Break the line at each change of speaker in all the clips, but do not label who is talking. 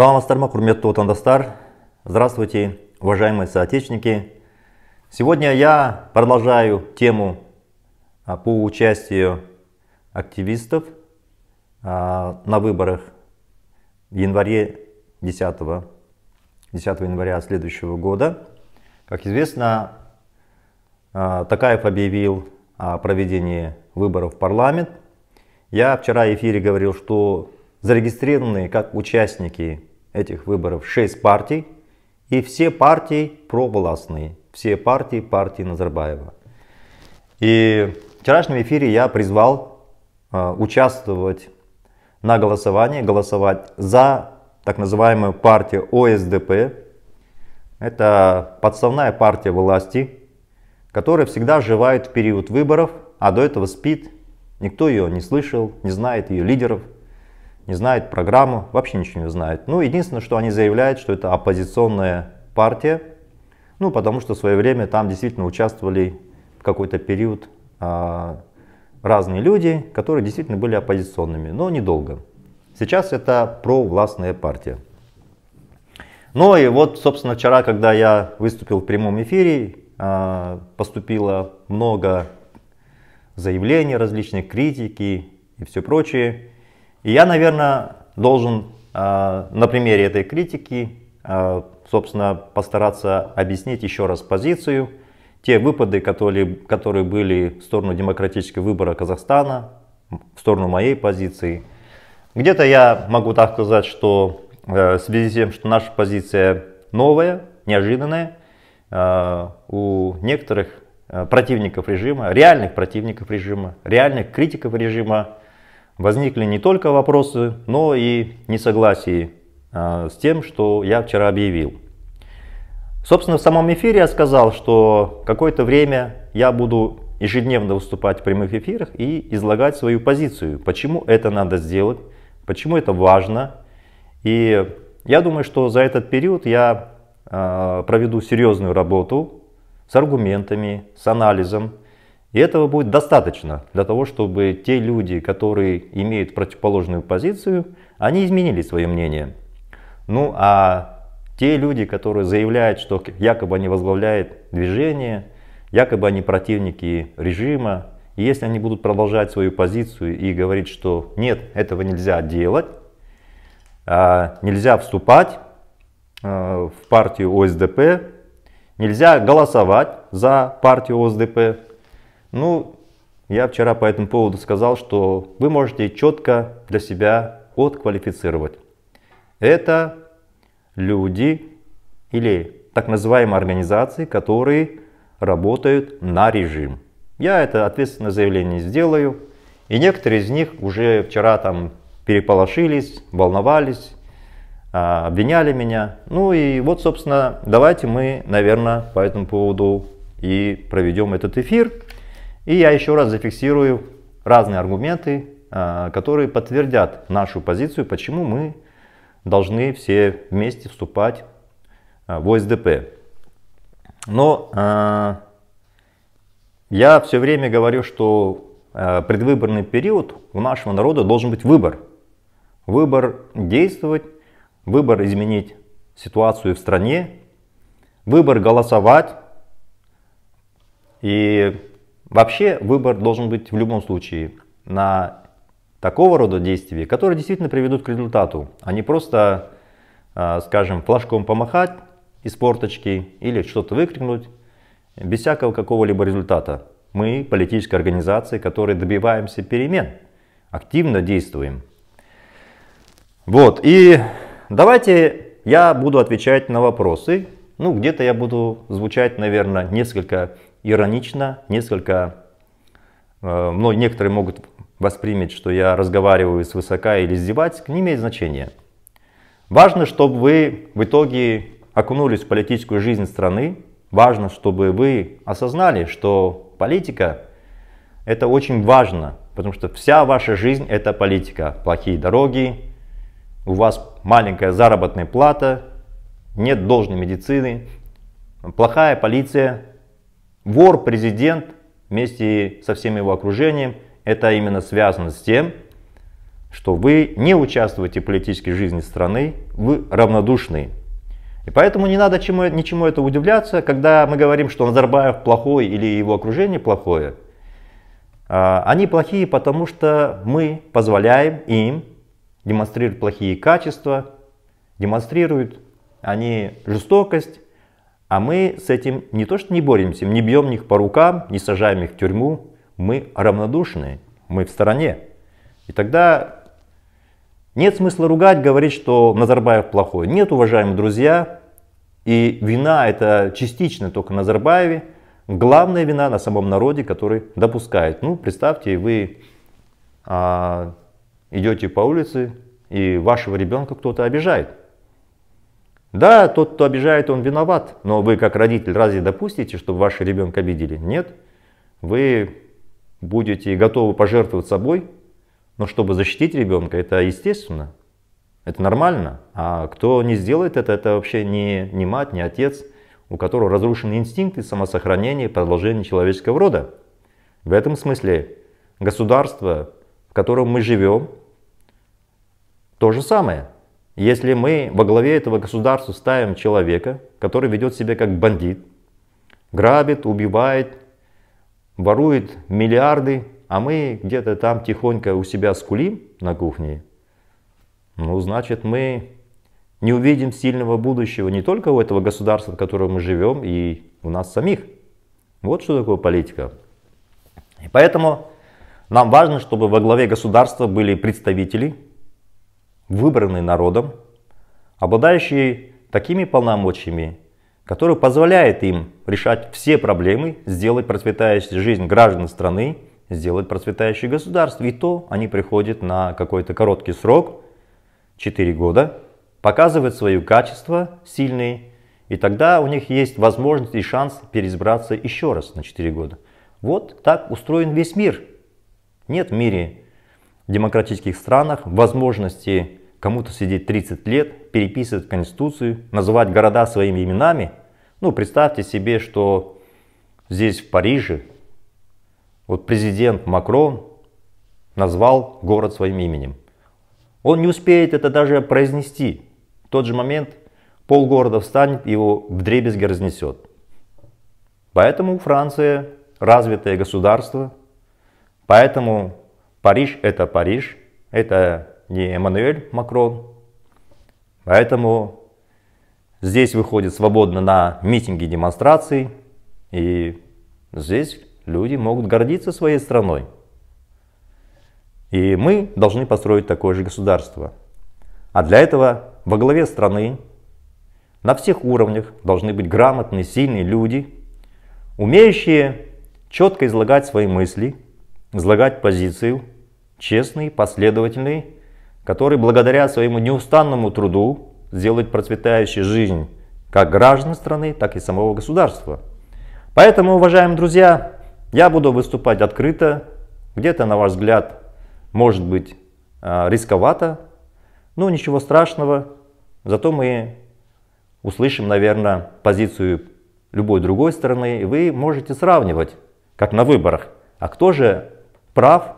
саламатсыздар ма құрметті отандастар здравствуйте уважаемые соотечественники сегодня я продолжаю тему а, по участию активистов а, на выборах в январе 10 10 января следующего года как известно а, Такаев объявил о проведении выборов в парламент. Я вчера в эфире говорил, что зарегистрированные как участники этих выборов 6 партий, и все партии провластные, все партии партии Назарбаева. И в вчерашнем эфире я призвал э, участвовать на голосовании, голосовать за так называемую партию ОСДП. Это подставная партия власти, которая всегда живает в период выборов, а до этого спит. Никто ее не слышал, не знает ее лидеров – не знает программу, вообще ничего не знает. Ну, единственное, что они заявляют, что это оппозиционная партия, ну, потому что в свое время там действительно участвовали в какой-то период а, разные люди, которые действительно были оппозиционными, но недолго. Сейчас это провластная партия. Ну и вот, собственно, вчера, когда я выступил в прямом эфире, а, поступило много заявлений различных, критики и все прочее. И я, наверное, должен э, на примере этой критики, э, собственно, постараться объяснить еще раз позицию, те выпады, которые, которые были в сторону демократического выбора Казахстана, в сторону моей позиции. Где-то я могу так сказать, что э, в связи с тем, что наша позиция новая, неожиданная, э, у некоторых э, противников режима, реальных противников режима, реальных критиков режима, возникли не только вопросы, но и несогласие а, с тем, что я вчера объявил. Собственно, в самом эфире я сказал, что какое-то время я буду ежедневно выступать в прямых эфирах и излагать свою позицию, почему это надо сделать, почему это важно. И я думаю, что за этот период я а, проведу серьезную работу с аргументами, с анализом, и этого будет достаточно для того, чтобы те люди, которые имеют противоположную позицию, они изменили свое мнение. Ну а те люди, которые заявляют, что якобы они возглавляют движение, якобы они противники режима, и если они будут продолжать свою позицию и говорить, что нет, этого нельзя делать, а, нельзя вступать э, в партию ОСДП, нельзя голосовать за партию ОСДП, ну, я вчера по этому поводу сказал, что вы можете четко для себя отквалифицировать. Это люди или так называемые организации, которые работают на режим. Я это ответственное заявление сделаю. И некоторые из них уже вчера там переполошились, волновались, а, обвиняли меня. Ну и вот, собственно, давайте мы, наверное, по этому поводу и проведем этот эфир. И я еще раз зафиксирую разные аргументы, а, которые подтвердят нашу позицию, почему мы должны все вместе вступать а, в ОСДП. Но а, я все время говорю, что предвыборный период у нашего народа должен быть выбор. Выбор действовать, выбор изменить ситуацию в стране, выбор голосовать. И Вообще выбор должен быть в любом случае на такого рода действия, которые действительно приведут к результату, а не просто, а, скажем, флажком помахать из порточки или что-то выкрикнуть без всякого какого-либо результата. Мы, политическая организация, которая добиваемся перемен, активно действуем. Вот, и давайте я буду отвечать на вопросы. Ну, где-то я буду звучать, наверное, несколько иронично, несколько, э, некоторые могут воспримет, что я разговариваю с высока или издевать, не имеет значения. Важно, чтобы вы в итоге окунулись в политическую жизнь страны. Важно, чтобы вы осознали, что политика – это очень важно, потому что вся ваша жизнь – это политика. Плохие дороги, у вас маленькая заработная плата, нет должной медицины, плохая полиция, Вор, президент вместе со всем его окружением, это именно связано с тем, что вы не участвуете в политической жизни страны, вы равнодушны. И поэтому не надо чему, ничему это удивляться, когда мы говорим, что Назарбаев плохой или его окружение плохое. А, они плохие, потому что мы позволяем им демонстрировать плохие качества, демонстрируют они жестокость, а мы с этим не то что не боремся, не бьем их по рукам, не сажаем их в тюрьму, мы равнодушны, мы в стороне. И тогда нет смысла ругать, говорить, что Назарбаев плохой. Нет, уважаемые друзья, и вина это частично только Назарбаеве, главная вина на самом народе, который допускает. Ну, представьте, вы а, идете по улице, и вашего ребенка кто-то обижает. Да, тот, кто обижает, он виноват, но вы как родитель разве допустите, чтобы вашего ребенка обидели? Нет. Вы будете готовы пожертвовать собой, но чтобы защитить ребенка, это естественно, это нормально. А кто не сделает это, это вообще не, не мать, не отец, у которого разрушены инстинкты самосохранения и продолжения человеческого рода. В этом смысле государство, в котором мы живем, то же самое – если мы во главе этого государства ставим человека, который ведет себя как бандит, грабит, убивает, ворует миллиарды, а мы где-то там тихонько у себя скулим на кухне, ну, значит, мы не увидим сильного будущего не только у этого государства, в котором мы живем, и у нас самих. Вот что такое политика. И поэтому нам важно, чтобы во главе государства были представители выбранный народом, обладающий такими полномочиями, которые позволяют им решать все проблемы, сделать процветающую жизнь граждан страны, сделать процветающее государство. И то они приходят на какой-то короткий срок, 4 года, показывают свое качество сильные, и тогда у них есть возможность и шанс переизбраться еще раз на 4 года. Вот так устроен весь мир. Нет в мире демократических странах возможности кому-то сидеть 30 лет, переписывать Конституцию, называть города своими именами. Ну, представьте себе, что здесь, в Париже, вот президент Макрон назвал город своим именем. Он не успеет это даже произнести. В тот же момент полгорода встанет, его вдребезги разнесет. Поэтому Франция развитое государство, поэтому Париж это Париж, это не Эммануэль Макрон. Поэтому здесь выходит свободно на митинги, демонстрации, и здесь люди могут гордиться своей страной. И мы должны построить такое же государство. А для этого во главе страны на всех уровнях должны быть грамотные, сильные люди, умеющие четко излагать свои мысли, излагать позицию, честные, последовательные который благодаря своему неустанному труду сделает процветающей жизнь как граждан страны, так и самого государства. Поэтому, уважаемые друзья, я буду выступать открыто, где-то, на ваш взгляд, может быть а, рисковато, но ничего страшного, зато мы услышим, наверное, позицию любой другой стороны, и вы можете сравнивать, как на выборах, а кто же прав,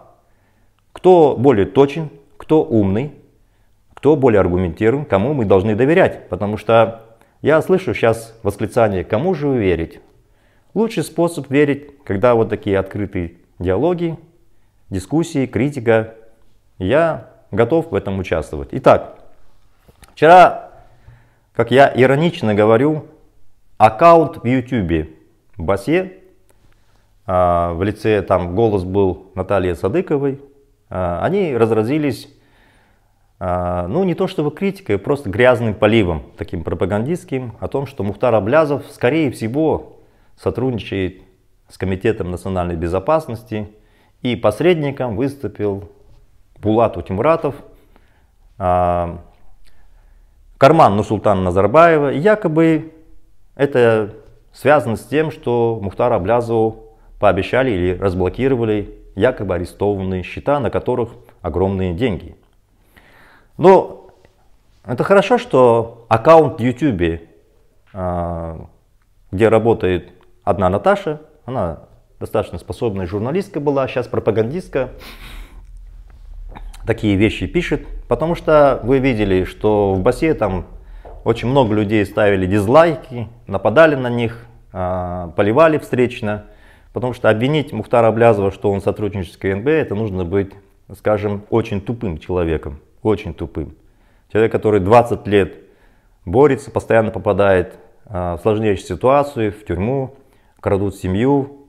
кто более точен, кто умный, кто более аргументирован, кому мы должны доверять. Потому что я слышу сейчас восклицание «Кому же верить?». Лучший способ верить, когда вот такие открытые диалоги, дискуссии, критика. Я готов в этом участвовать. Итак, вчера, как я иронично говорю, аккаунт в YouTube в Басе, а, в лице там голос был Натальи Садыковой, а, они разразились, а, ну не то чтобы критикой, просто грязным поливом, таким пропагандистским, о том, что Мухтар Аблязов, скорее всего, сотрудничает с Комитетом национальной безопасности, и посредником выступил Булат Утимуратов, а, карман Нусултана Назарбаева. И якобы это связано с тем, что Мухтар Аблязову пообещали или разблокировали якобы арестованные счета, на которых огромные деньги. Но это хорошо, что аккаунт в YouTube, а, где работает одна Наташа, она достаточно способная журналистка была, сейчас а пропагандистка, такие вещи пишет, потому что вы видели, что в Басе там очень много людей ставили дизлайки, нападали на них, а, поливали встречно. Потому что обвинить Мухтара Блязова, что он сотрудничает с КНБ, это нужно быть, скажем, очень тупым человеком. Очень тупым. Человек, который 20 лет борется, постоянно попадает а, в сложнейшие ситуации, в тюрьму, крадут семью,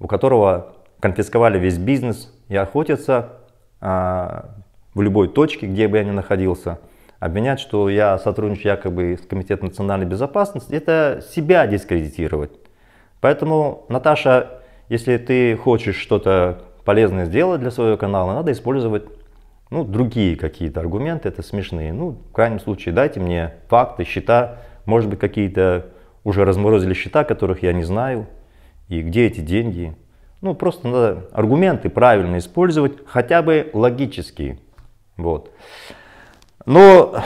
у которого конфисковали весь бизнес и охотятся а, в любой точке, где бы я ни находился. Обвинять, что я сотрудничаю якобы с Комитетом национальной безопасности, это себя дискредитировать. Поэтому Наташа если ты хочешь что-то полезное сделать для своего канала, надо использовать ну, другие какие-то аргументы, это смешные. Ну, в крайнем случае, дайте мне факты, счета, может быть, какие-то уже разморозили счета, которых я не знаю, и где эти деньги. Ну, просто надо аргументы правильно использовать, хотя бы логические. Вот. Но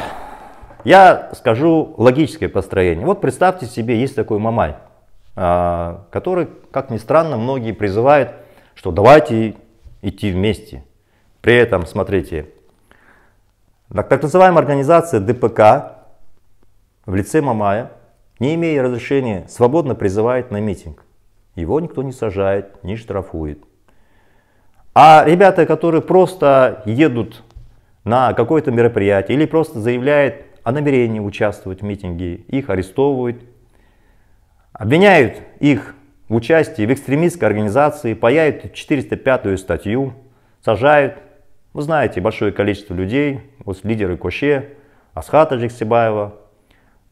я скажу логическое построение. Вот представьте себе, есть такой мамай – а, который, как ни странно, многие призывают, что давайте идти вместе. При этом, смотрите, так, называемая организация ДПК в лице Мамая, не имея разрешения, свободно призывает на митинг. Его никто не сажает, не штрафует. А ребята, которые просто едут на какое-то мероприятие или просто заявляют о намерении участвовать в митинге, их арестовывают Обвиняют их в участии в экстремистской организации, паяют 405-ю статью, сажают. Вы знаете, большое количество людей, вот лидеры Коще, Асхата Джексибаева,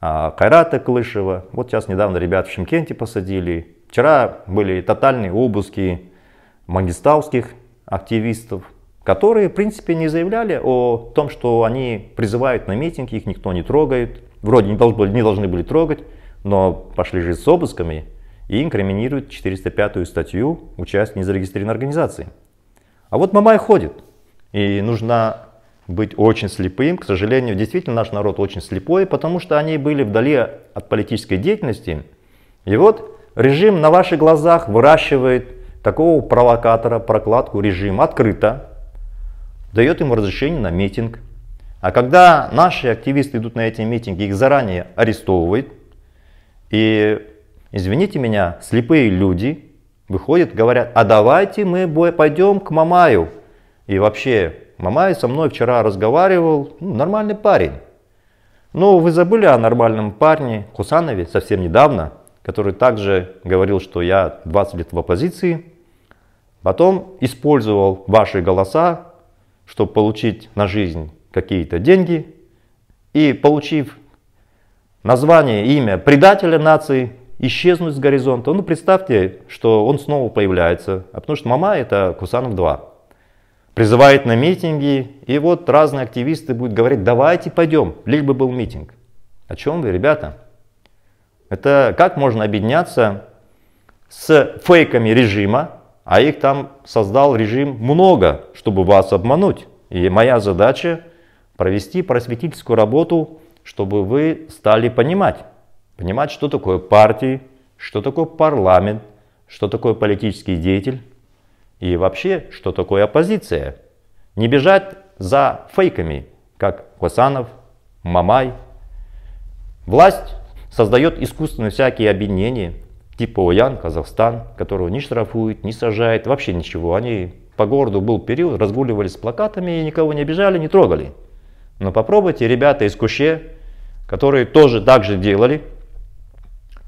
а, Кайрата Клышева. Вот сейчас недавно ребят в Шимкенте посадили. Вчера были тотальные обыски мангистауских активистов, которые, в принципе, не заявляли о том, что они призывают на митинги, их никто не трогает. Вроде не должны, были, не должны были трогать. Но пошли жить с обысками и инкриминируют 405-ю статью участие «Участь незарегистрированной организации». А вот Мамай ходит, и нужно быть очень слепым. К сожалению, действительно наш народ очень слепой, потому что они были вдали от политической деятельности. И вот режим на ваших глазах выращивает такого провокатора, прокладку режим открыто, дает ему разрешение на митинг. А когда наши активисты идут на эти митинги, их заранее арестовывают, и, извините меня, слепые люди выходят, говорят, а давайте мы пойдем к Мамаю. И вообще, Мамай со мной вчера разговаривал, ну, нормальный парень. Но ну, вы забыли о нормальном парне Кусанове совсем недавно, который также говорил, что я 20 лет в оппозиции, потом использовал ваши голоса, чтобы получить на жизнь какие-то деньги, и получив название, имя предателя нации исчезнуть с горизонта. Ну, представьте, что он снова появляется, а потому что Мама это Кусанов-2. Призывает на митинги, и вот разные активисты будут говорить, давайте пойдем, лишь бы был митинг. О чем вы, ребята? Это как можно объединяться с фейками режима, а их там создал режим много, чтобы вас обмануть. И моя задача провести просветительскую работу чтобы вы стали понимать, понимать, что такое партии, что такое парламент, что такое политический деятель и вообще, что такое оппозиция. Не бежать за фейками, как Косанов, Мамай. Власть создает искусственные всякие объединения, типа ОЯН, Казахстан, которого не штрафуют, не сажают, вообще ничего. Они по городу был период, разгуливали с плакатами и никого не обижали, не трогали. Но попробуйте, ребята из Куще, которые тоже так же делали,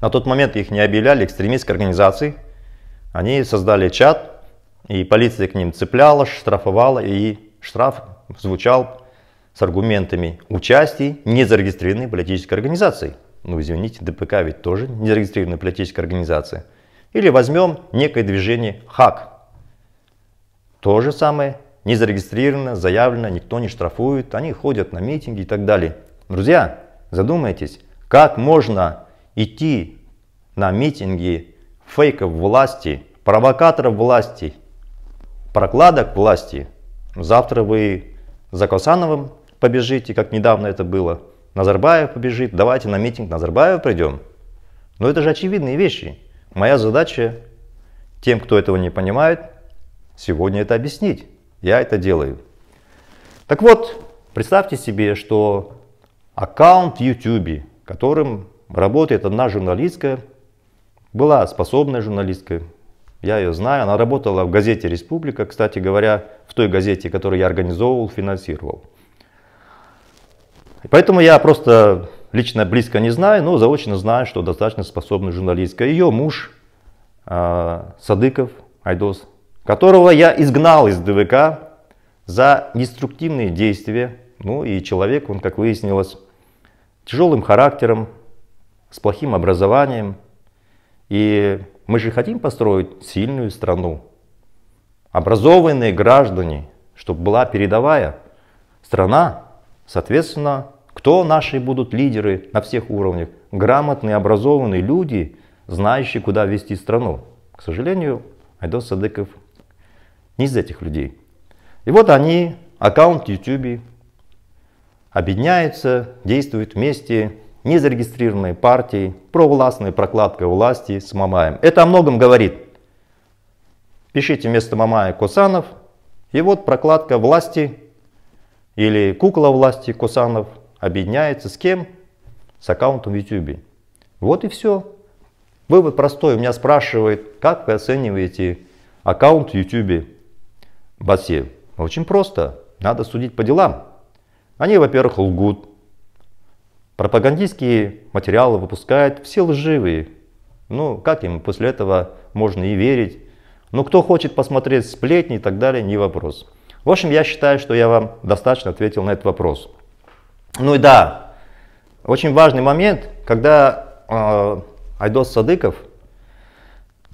на тот момент их не объявляли экстремистской организации. они создали чат, и полиция к ним цепляла, штрафовала, и штраф звучал с аргументами участий незарегистрированной политической организации. Ну, извините, ДПК ведь тоже незарегистрированная политическая организация. Или возьмем некое движение ХАК. То же самое не зарегистрировано, заявлено, никто не штрафует, они ходят на митинги и так далее. Друзья, задумайтесь, как можно идти на митинги фейков власти, провокаторов власти, прокладок власти. Завтра вы за Косановым побежите, как недавно это было. Назарбаев побежит, давайте на митинг Назарбаева придем. Но это же очевидные вещи. Моя задача тем, кто этого не понимает, сегодня это объяснить я это делаю. Так вот, представьте себе, что аккаунт в YouTube, которым работает одна журналистка, была способная журналистка. я ее знаю, она работала в газете «Республика», кстати говоря, в той газете, которую я организовывал, финансировал. Поэтому я просто лично близко не знаю, но заочно знаю, что достаточно способная журналистка. Ее муж а, Садыков Айдос которого я изгнал из ДВК за деструктивные действия. Ну и человек, он, как выяснилось, тяжелым характером, с плохим образованием. И мы же хотим построить сильную страну. Образованные граждане, чтобы была передовая страна, соответственно, кто наши будут лидеры на всех уровнях? Грамотные, образованные люди, знающие, куда вести страну. К сожалению, Айдос Садыков не из этих людей. И вот они, аккаунт в YouTube, объединяются, действуют вместе, незарегистрированные партии, провластные прокладка власти с Мамаем. Это о многом говорит. Пишите вместо Мамая Косанов, и вот прокладка власти или кукла власти Косанов объединяется с кем? С аккаунтом в YouTube. Вот и все. Вывод простой. У меня спрашивает, как вы оцениваете аккаунт в YouTube? бассейн? Очень просто. Надо судить по делам. Они, во-первых, лгут. Пропагандистские материалы выпускают все лживые. Ну, как им после этого можно и верить? Ну, кто хочет посмотреть сплетни и так далее, не вопрос. В общем, я считаю, что я вам достаточно ответил на этот вопрос. Ну и да, очень важный момент, когда э, Айдос Садыков,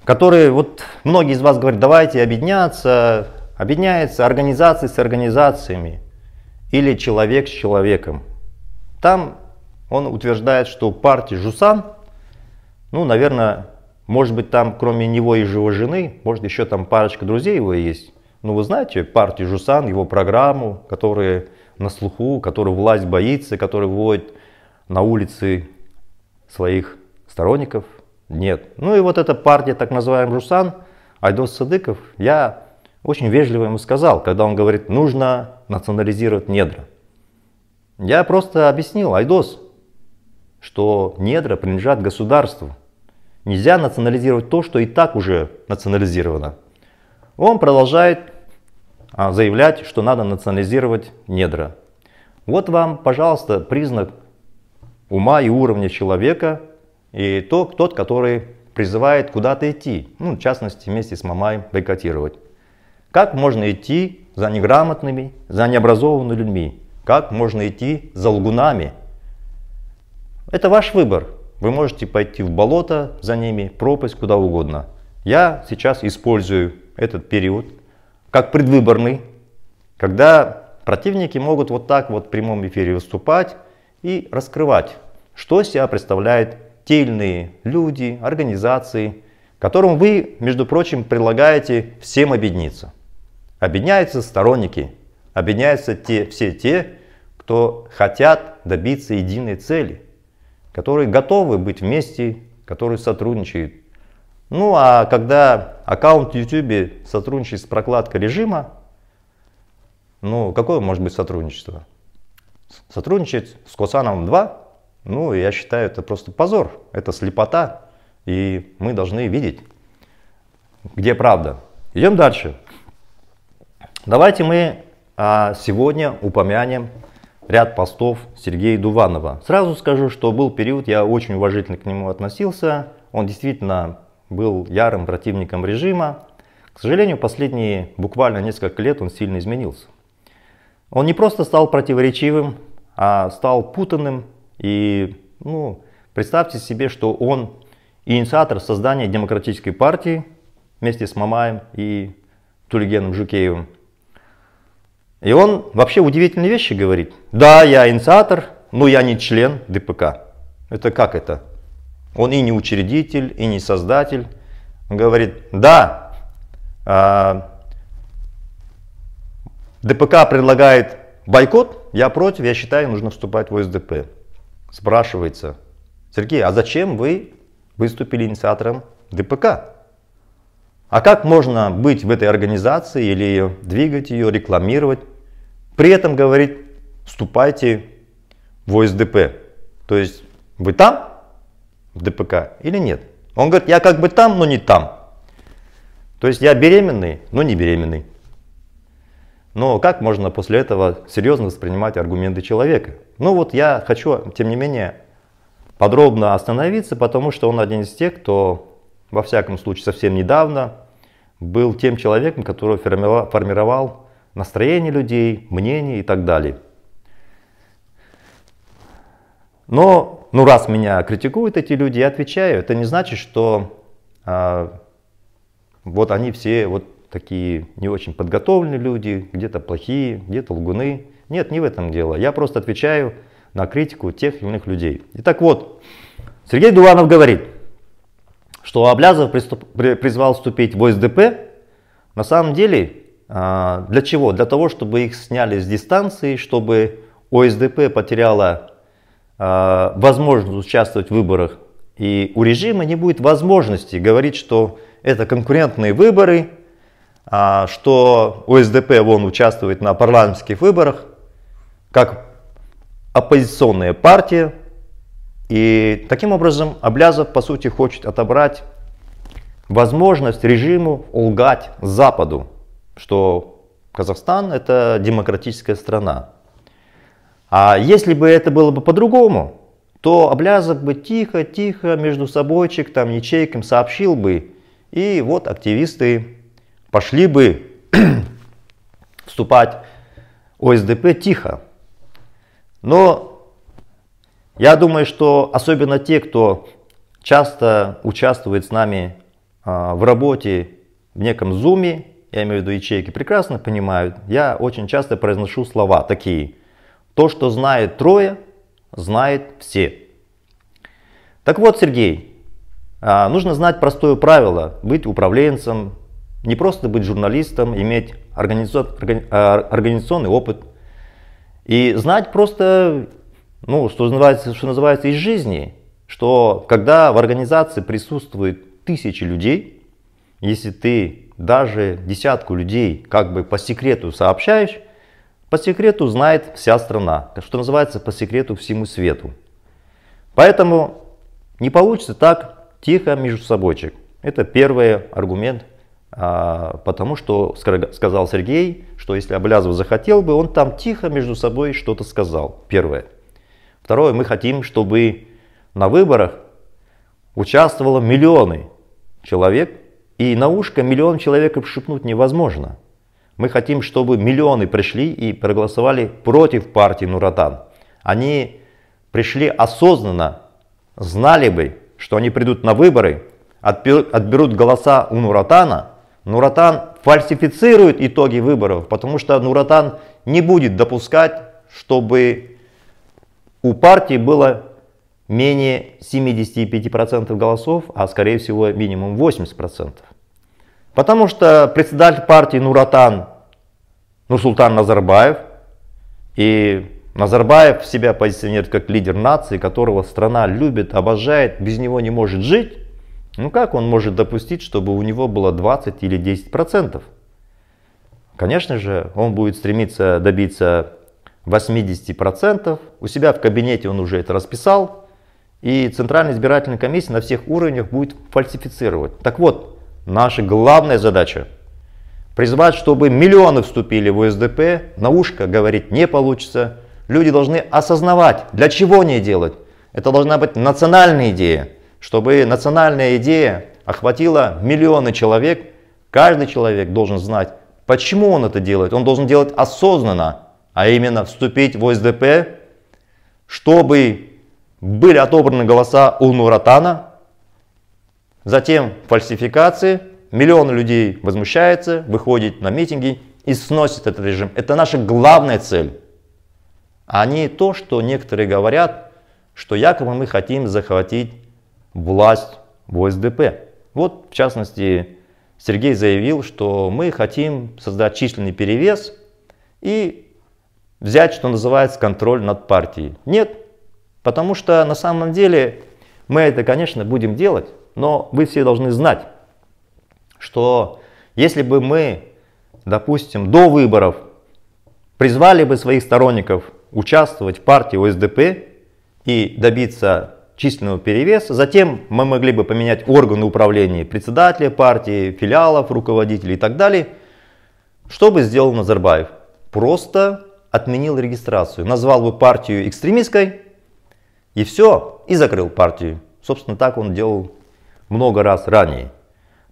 который, вот многие из вас говорят, давайте объединяться, Объединяется организации с организациями или человек с человеком. Там он утверждает, что партия Жусан, ну, наверное, может быть, там кроме него и его жены, может, еще там парочка друзей его есть. Ну, вы знаете, партию Жусан, его программу, которые на слуху, которую власть боится, которые вводит на улицы своих сторонников? Нет. Ну и вот эта партия, так называемая Жусан, Айдос Садыков, я очень вежливо ему сказал, когда он говорит, нужно национализировать недра. Я просто объяснил, Айдос, что недра принадлежат государству. Нельзя национализировать то, что и так уже национализировано. Он продолжает а, заявлять, что надо национализировать недра. Вот вам, пожалуйста, признак ума и уровня человека, и тот, тот который призывает куда-то идти, ну, в частности, вместе с Мамаем бойкотировать. Как можно идти за неграмотными, за необразованными людьми? Как можно идти за лгунами? Это ваш выбор. Вы можете пойти в болото за ними, пропасть, куда угодно. Я сейчас использую этот период как предвыборный, когда противники могут вот так вот в прямом эфире выступать и раскрывать, что себя представляют те или иные люди, организации, которым вы, между прочим, предлагаете всем объединиться. Объединяются сторонники, объединяются те, все те, кто хотят добиться единой цели, которые готовы быть вместе, которые сотрудничают. Ну а когда аккаунт в YouTube сотрудничает с прокладкой режима, ну какое может быть сотрудничество? Сотрудничать с Косаном 2, ну я считаю это просто позор, это слепота, и мы должны видеть, где правда. Идем дальше. Давайте мы а, сегодня упомянем ряд постов Сергея Дуванова. Сразу скажу, что был период, я очень уважительно к нему относился. Он действительно был ярым противником режима. К сожалению, последние буквально несколько лет он сильно изменился. Он не просто стал противоречивым, а стал путанным. И ну, представьте себе, что он инициатор создания демократической партии вместе с Мамаем и Тулигеном Жукеевым – и он вообще удивительные вещи говорит. Да, я инициатор, но я не член ДПК. Это как это? Он и не учредитель, и не создатель. Он говорит, да, а, ДПК предлагает бойкот, я против, я считаю, нужно вступать в ОСДП. Спрашивается, Сергей, а зачем вы выступили инициатором ДПК? А как можно быть в этой организации или двигать ее, рекламировать, при этом говорит, вступайте в ОСДП. То есть вы там, в ДПК, или нет? Он говорит, я как бы там, но не там. То есть я беременный, но не беременный. Но как можно после этого серьезно воспринимать аргументы человека? Ну вот я хочу, тем не менее, подробно остановиться, потому что он один из тех, кто, во всяком случае, совсем недавно был тем человеком, который формировал настроение людей, мнение и так далее. Но, ну раз меня критикуют эти люди, я отвечаю, это не значит, что а, вот они все вот такие не очень подготовленные люди, где-то плохие, где-то лгуны. Нет, не в этом дело. Я просто отвечаю на критику тех или иных людей. Итак, вот, Сергей Дуванов говорит, что Аблязов приступ, призвал вступить в ОСДП. На самом деле а, для чего? Для того, чтобы их сняли с дистанции, чтобы ОСДП потеряла а, возможность участвовать в выборах. И у режима не будет возможности говорить, что это конкурентные выборы, а, что ОСДП вон участвует на парламентских выборах, как оппозиционная партия. И таким образом Облязов, по сути, хочет отобрать возможность режиму лгать Западу что Казахстан это демократическая страна. А если бы это было бы по-другому, то Аблязов бы тихо-тихо между собойчик, там ячейкам сообщил бы, и вот активисты пошли бы вступать ОСДП тихо. Но я думаю, что особенно те, кто часто участвует с нами а, в работе в неком зуме, я имею в виду ячейки, прекрасно понимают, я очень часто произношу слова такие. То, что знает трое, знает все. Так вот, Сергей, а, нужно знать простое правило, быть управленцем, не просто быть журналистом, иметь а, организационный опыт. И знать просто, ну, что называется, что называется из жизни, что когда в организации присутствует тысячи людей, если ты даже десятку людей как бы по секрету сообщаешь, по секрету знает вся страна, что называется по секрету всему свету. Поэтому не получится так тихо между собойчик. Это первый аргумент, а, потому что сказал Сергей, что если Облязов захотел бы, он там тихо между собой что-то сказал. Первое. Второе, мы хотим, чтобы на выборах участвовало миллионы человек, и на ушко миллион человек шепнуть невозможно. Мы хотим, чтобы миллионы пришли и проголосовали против партии Нуратан. Они пришли осознанно, знали бы, что они придут на выборы, отберут голоса у Нуратана, Нуратан фальсифицирует итоги выборов, потому что Нуратан не будет допускать, чтобы у партии было менее 75% голосов, а скорее всего минимум 80%. Потому что председатель партии Нуратан Нурсултан Назарбаев, и Назарбаев себя позиционирует как лидер нации, которого страна любит, обожает, без него не может жить, ну как он может допустить, чтобы у него было 20 или 10 процентов? Конечно же, он будет стремиться добиться 80 процентов. У себя в кабинете он уже это расписал. И Центральная избирательная комиссия на всех уровнях будет фальсифицировать. Так вот, Наша главная задача – призвать, чтобы миллионы вступили в УСДП, на ушко говорить не получится. Люди должны осознавать, для чего не делать. Это должна быть национальная идея, чтобы национальная идея охватила миллионы человек. Каждый человек должен знать, почему он это делает. Он должен делать осознанно, а именно вступить в ОСДП, чтобы были отобраны голоса у Нуратана, Затем фальсификации, миллион людей возмущается, выходит на митинги и сносит этот режим. Это наша главная цель. А не то, что некоторые говорят, что якобы мы хотим захватить власть в ОСДП. Вот, в частности, Сергей заявил, что мы хотим создать численный перевес и взять, что называется, контроль над партией. Нет, потому что на самом деле мы это, конечно, будем делать, но вы все должны знать, что если бы мы, допустим, до выборов призвали бы своих сторонников участвовать в партии ОСДП и добиться численного перевеса, затем мы могли бы поменять органы управления председателя партии, филиалов, руководителей и так далее, что бы сделал Назарбаев? Просто отменил регистрацию, назвал бы партию экстремистской и все, и закрыл партию. Собственно, так он делал много раз ранее.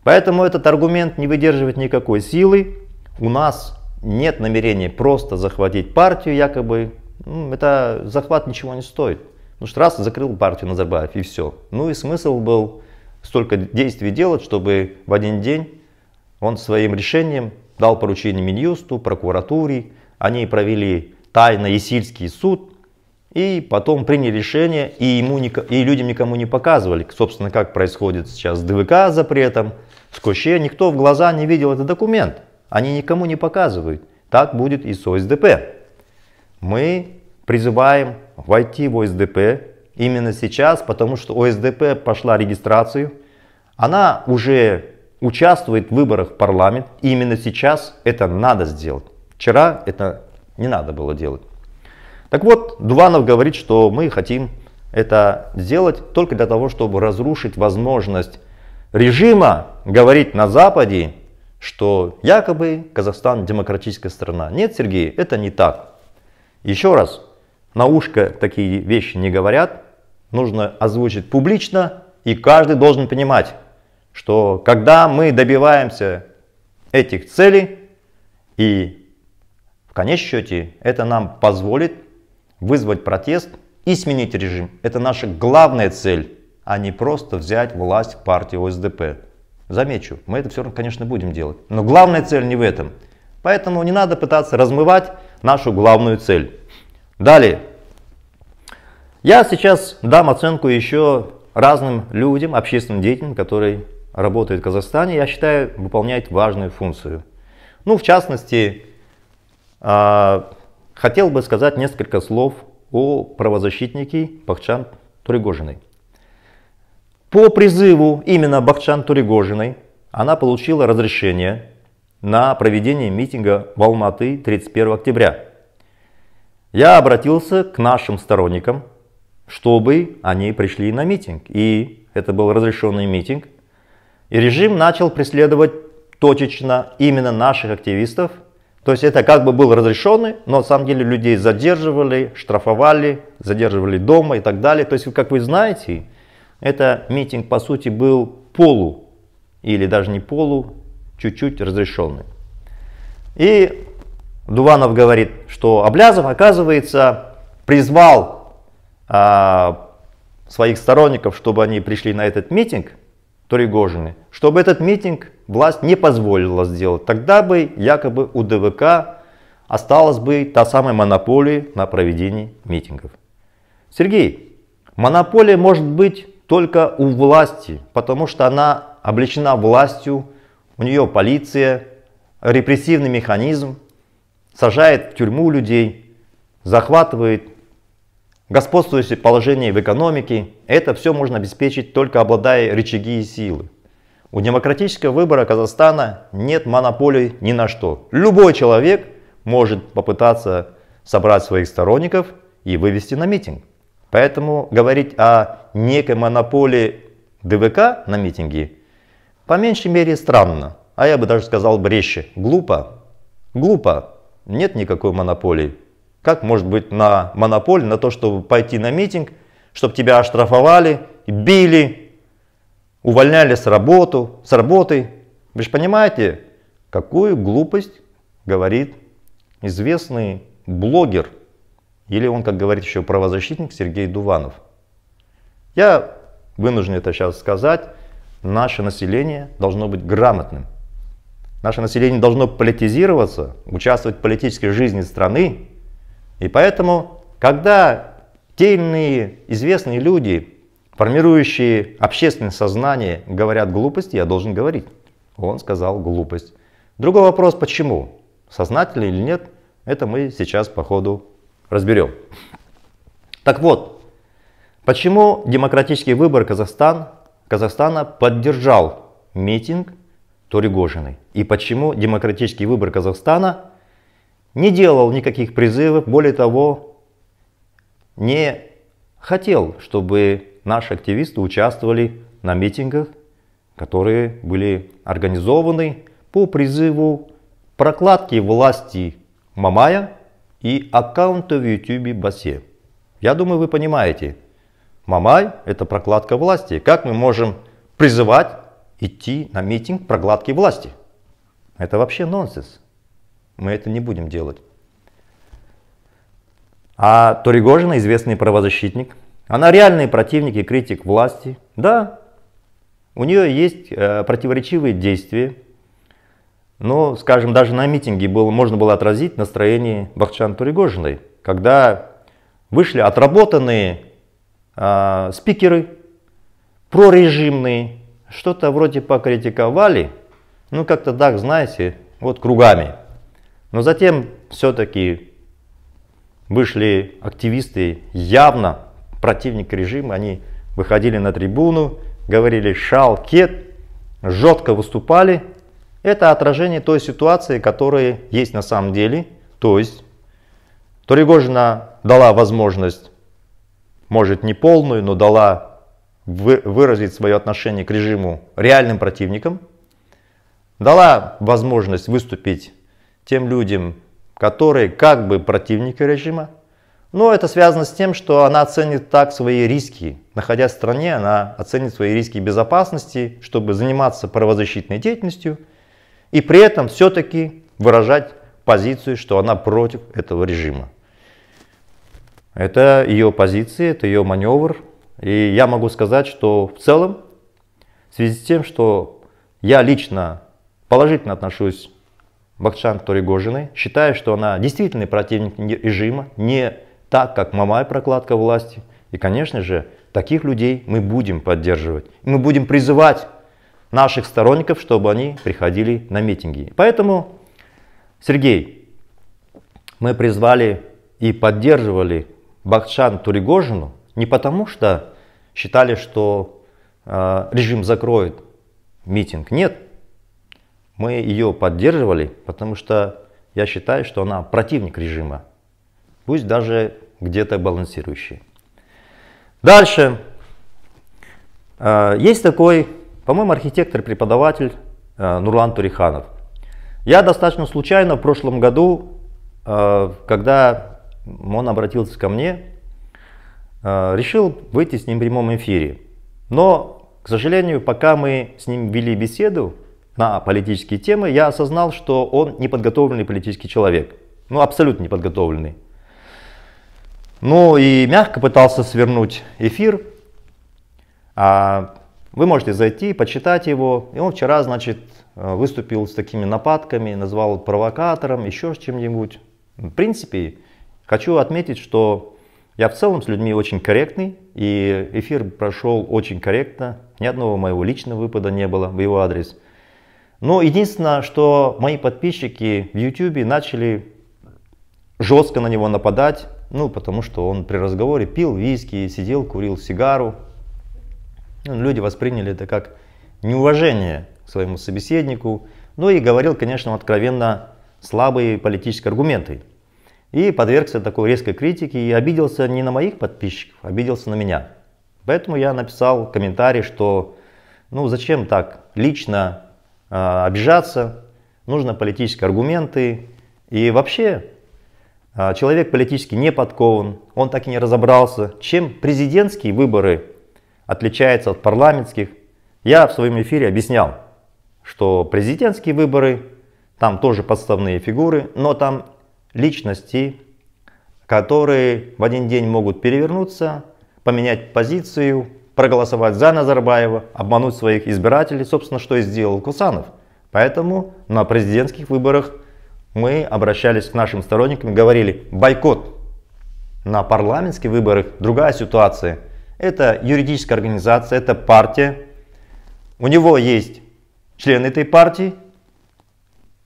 Поэтому этот аргумент не выдерживает никакой силы. У нас нет намерения просто захватить партию, якобы ну, это захват ничего не стоит. Ну что раз закрыл партию Назарбаев и все. Ну и смысл был столько действий делать, чтобы в один день он своим решением дал поручение Минюсту, прокуратуре. Они провели тайно Исильский суд, и потом приняли решение, и, ему, и людям никому не показывали, собственно, как происходит сейчас с ДВК запретом, с Коще. Никто в глаза не видел этот документ. Они никому не показывают. Так будет и с ОСДП. Мы призываем войти в ОСДП именно сейчас, потому что ОСДП пошла регистрацию. Она уже участвует в выборах в парламент. И именно сейчас это надо сделать. Вчера это не надо было делать. Так вот, Дуванов говорит, что мы хотим это сделать только для того, чтобы разрушить возможность режима говорить на Западе, что якобы Казахстан демократическая страна. Нет, Сергей, это не так. Еще раз, на ушко такие вещи не говорят, нужно озвучить публично, и каждый должен понимать, что когда мы добиваемся этих целей, и в конечном счете это нам позволит вызвать протест и сменить режим. Это наша главная цель, а не просто взять власть партии партию ОСДП. Замечу, мы это все равно, конечно, будем делать. Но главная цель не в этом. Поэтому не надо пытаться размывать нашу главную цель. Далее. Я сейчас дам оценку еще разным людям, общественным деятелям, которые работают в Казахстане, я считаю, выполняют важную функцию. Ну, в частности, а, Хотел бы сказать несколько слов о правозащитнике Бахчан Турегожиной. По призыву именно Бахчан Турегожиной она получила разрешение на проведение митинга в Алматы 31 октября. Я обратился к нашим сторонникам, чтобы они пришли на митинг. И это был разрешенный митинг. И режим начал преследовать точечно именно наших активистов – то есть это как бы был разрешенный, но на самом деле людей задерживали, штрафовали, задерживали дома и так далее. То есть, как вы знаете, это митинг по сути был полу, или даже не полу, чуть-чуть разрешенный. И Дуванов говорит, что Облязов, оказывается, призвал а, своих сторонников, чтобы они пришли на этот митинг Туригожины, чтобы этот митинг власть не позволила сделать. Тогда бы якобы у ДВК осталась бы та самая монополия на проведение митингов. Сергей, монополия может быть только у власти, потому что она облечена властью, у нее полиция, репрессивный механизм, сажает в тюрьму людей, захватывает господствующее положение в экономике. Это все можно обеспечить только обладая рычаги и силы. У демократического выбора Казахстана нет монополий ни на что. Любой человек может попытаться собрать своих сторонников и вывести на митинг. Поэтому говорить о некой монополии ДВК на митинги по меньшей мере странно, а я бы даже сказал бреще. Глупо. Глупо. Нет никакой монополии. Как может быть на монополь, на то, чтобы пойти на митинг, чтобы тебя оштрафовали, били, увольняли с, работу, с работы. Вы же понимаете, какую глупость говорит известный блогер, или он, как говорит еще правозащитник Сергей Дуванов. Я вынужден это сейчас сказать, наше население должно быть грамотным. Наше население должно политизироваться, участвовать в политической жизни страны. И поэтому, когда те или иные известные люди формирующие общественное сознание, говорят глупость, я должен говорить. Он сказал глупость. Другой вопрос, почему? Сознательно или нет, это мы сейчас по ходу разберем. Так вот, почему демократический выбор Казахстан, Казахстана поддержал митинг Туригожиной? И почему демократический выбор Казахстана не делал никаких призывов, более того, не хотел, чтобы наши активисты участвовали на митингах, которые были организованы по призыву прокладки власти Мамая и аккаунта в YouTube Басе. Я думаю, вы понимаете, Мамай – это прокладка власти. Как мы можем призывать идти на митинг прокладки власти? Это вообще нонсенс. Мы это не будем делать. А Торигожин, известный правозащитник, она реальный противник и критик власти. Да, у нее есть э, противоречивые действия. Но, скажем, даже на митинге было, можно было отразить настроение Бахчан Турегожиной, когда вышли отработанные э, спикеры, прорежимные, что-то вроде покритиковали, ну как-то так, знаете, вот кругами. Но затем все-таки вышли активисты явно противник режима, они выходили на трибуну, говорили «шалкет», жестко выступали. Это отражение той ситуации, которая есть на самом деле. То есть, Туригожина дала возможность, может не полную, но дала выразить свое отношение к режиму реальным противникам, дала возможность выступить тем людям, которые как бы противники режима, но это связано с тем, что она оценит так свои риски. Находясь в стране, она оценит свои риски безопасности, чтобы заниматься правозащитной деятельностью и при этом все-таки выражать позицию, что она против этого режима. Это ее позиция, это ее маневр. И я могу сказать, что в целом, в связи с тем, что я лично положительно отношусь к Бахчан Турегожиной, считаю, что она действительно противник режима, не так как Мамай прокладка власти. И, конечно же, таких людей мы будем поддерживать. Мы будем призывать наших сторонников, чтобы они приходили на митинги. Поэтому, Сергей, мы призвали и поддерживали Бахчан Туригожину не потому, что считали, что э, режим закроет митинг. Нет, мы ее поддерживали, потому что я считаю, что она противник режима пусть даже где-то балансирующие. Дальше. А, есть такой, по-моему, архитектор-преподаватель а, Нурлан Туриханов. Я достаточно случайно в прошлом году, а, когда он обратился ко мне, решил выйти с ним в прямом эфире. Но, к сожалению, пока мы с ним вели беседу на политические темы, я осознал, что он неподготовленный политический человек. Ну, абсолютно неподготовленный. Ну и мягко пытался свернуть эфир. А вы можете зайти, почитать его. И он вчера, значит, э, выступил с такими нападками, назвал провокатором, еще чем-нибудь. В принципе, хочу отметить, что я в целом с людьми очень корректный, и эфир прошел очень корректно. Ни одного моего личного выпада не было в его адрес. Но единственное, что мои подписчики в YouTube начали жестко на него нападать, ну, потому что он при разговоре пил виски, сидел, курил сигару. Ну, люди восприняли это как неуважение к своему собеседнику. Ну и говорил, конечно, откровенно слабые политические аргументы. И подвергся такой резкой критике и обиделся не на моих подписчиков, обиделся на меня. Поэтому я написал комментарий, что ну зачем так лично э, обижаться, нужно политические аргументы. И вообще а, человек политически не подкован, он так и не разобрался, чем президентские выборы отличаются от парламентских. Я в своем эфире объяснял, что президентские выборы, там тоже подставные фигуры, но там личности, которые в один день могут перевернуться, поменять позицию, проголосовать за Назарбаева, обмануть своих избирателей, собственно, что и сделал Кусанов. Поэтому на президентских выборах мы обращались к нашим сторонникам и говорили «бойкот». На парламентских выборах другая ситуация. Это юридическая организация, это партия. У него есть члены этой партии,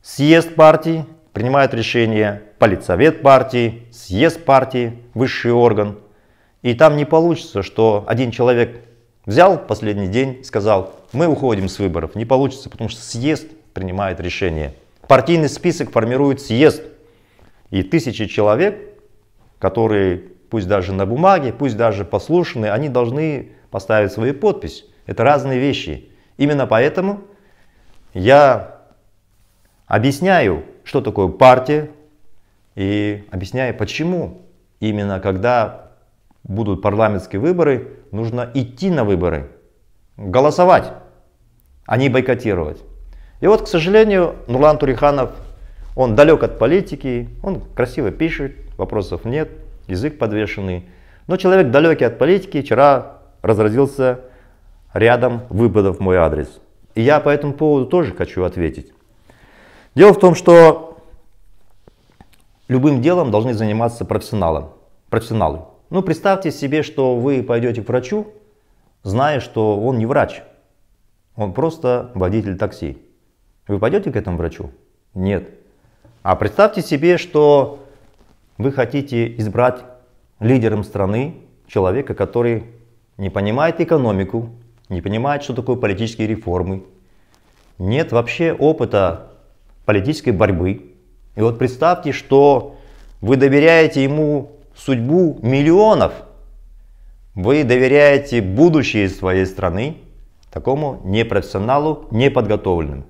съезд партии, принимает решение политсовет партии, съезд партии, высший орган. И там не получится, что один человек взял последний день и сказал, мы уходим с выборов. Не получится, потому что съезд принимает решение партийный список формирует съезд. И тысячи человек, которые пусть даже на бумаге, пусть даже послушаны, они должны поставить свою подпись. Это разные вещи. Именно поэтому я объясняю, что такое партия, и объясняю, почему именно когда будут парламентские выборы, нужно идти на выборы, голосовать, а не бойкотировать. И вот, к сожалению, Нурлан Туриханов, он далек от политики, он красиво пишет, вопросов нет, язык подвешенный. Но человек далекий от политики вчера разразился рядом выпадов в мой адрес. И я по этому поводу тоже хочу ответить. Дело в том, что любым делом должны заниматься профессионалы. профессионалы. Ну, представьте себе, что вы пойдете к врачу, зная, что он не врач, он просто водитель такси. Вы пойдете к этому врачу? Нет. А представьте себе, что вы хотите избрать лидером страны человека, который не понимает экономику, не понимает, что такое политические реформы, нет вообще опыта политической борьбы. И вот представьте, что вы доверяете ему судьбу миллионов, вы доверяете будущее своей страны такому непрофессионалу, неподготовленному.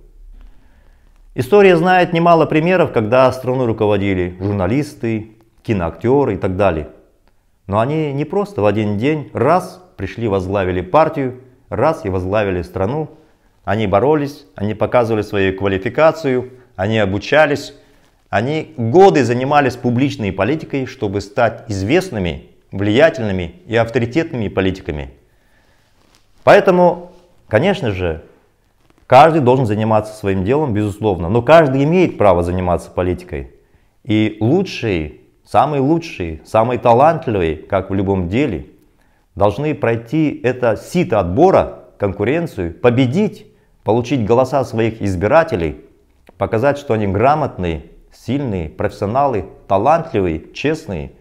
История знает немало примеров, когда страну руководили журналисты, киноактеры и так далее. Но они не просто в один день раз пришли, возглавили партию, раз и возглавили страну. Они боролись, они показывали свою квалификацию, они обучались, они годы занимались публичной политикой, чтобы стать известными, влиятельными и авторитетными политиками. Поэтому, конечно же, Каждый должен заниматься своим делом, безусловно, но каждый имеет право заниматься политикой. И лучшие, самые лучшие, самые талантливые, как в любом деле, должны пройти это сито отбора, конкуренцию, победить, получить голоса своих избирателей, показать, что они грамотные, сильные, профессионалы, талантливые, честные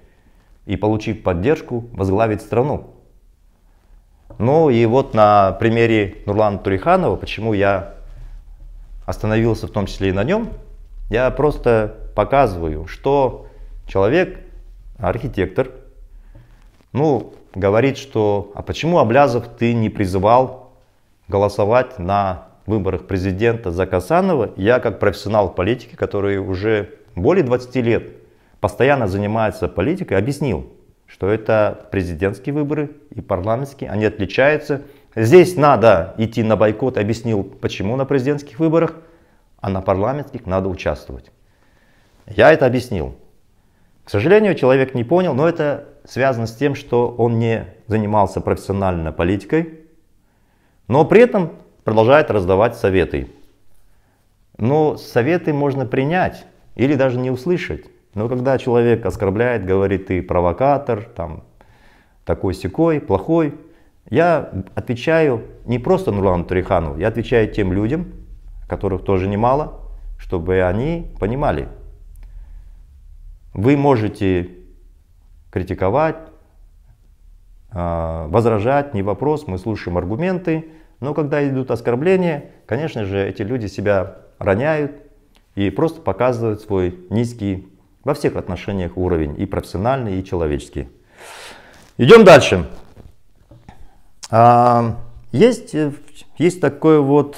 и, получив поддержку, возглавить страну. Ну и вот на примере Нурлана Туриханова, почему я остановился в том числе и на нем, я просто показываю, что человек, архитектор, ну, говорит, что а почему, Облязов, ты не призывал голосовать на выборах президента за Касанова? Я как профессионал в политике, который уже более 20 лет постоянно занимается политикой, объяснил, что это президентские выборы и парламентские, они отличаются. Здесь надо идти на бойкот, объяснил, почему на президентских выборах, а на парламентских надо участвовать. Я это объяснил. К сожалению, человек не понял, но это связано с тем, что он не занимался профессионально политикой, но при этом продолжает раздавать советы. Но советы можно принять или даже не услышать. Но когда человек оскорбляет, говорит, ты провокатор, там, такой-сякой, плохой, я отвечаю не просто Нурлану Тарихану, я отвечаю тем людям, которых тоже немало, чтобы они понимали. Вы можете критиковать, а, возражать, не вопрос, мы слушаем аргументы, но когда идут оскорбления, конечно же, эти люди себя роняют и просто показывают свой низкий во всех отношениях уровень, и профессиональный, и человеческий. Идем дальше. А, есть, э, есть такой вот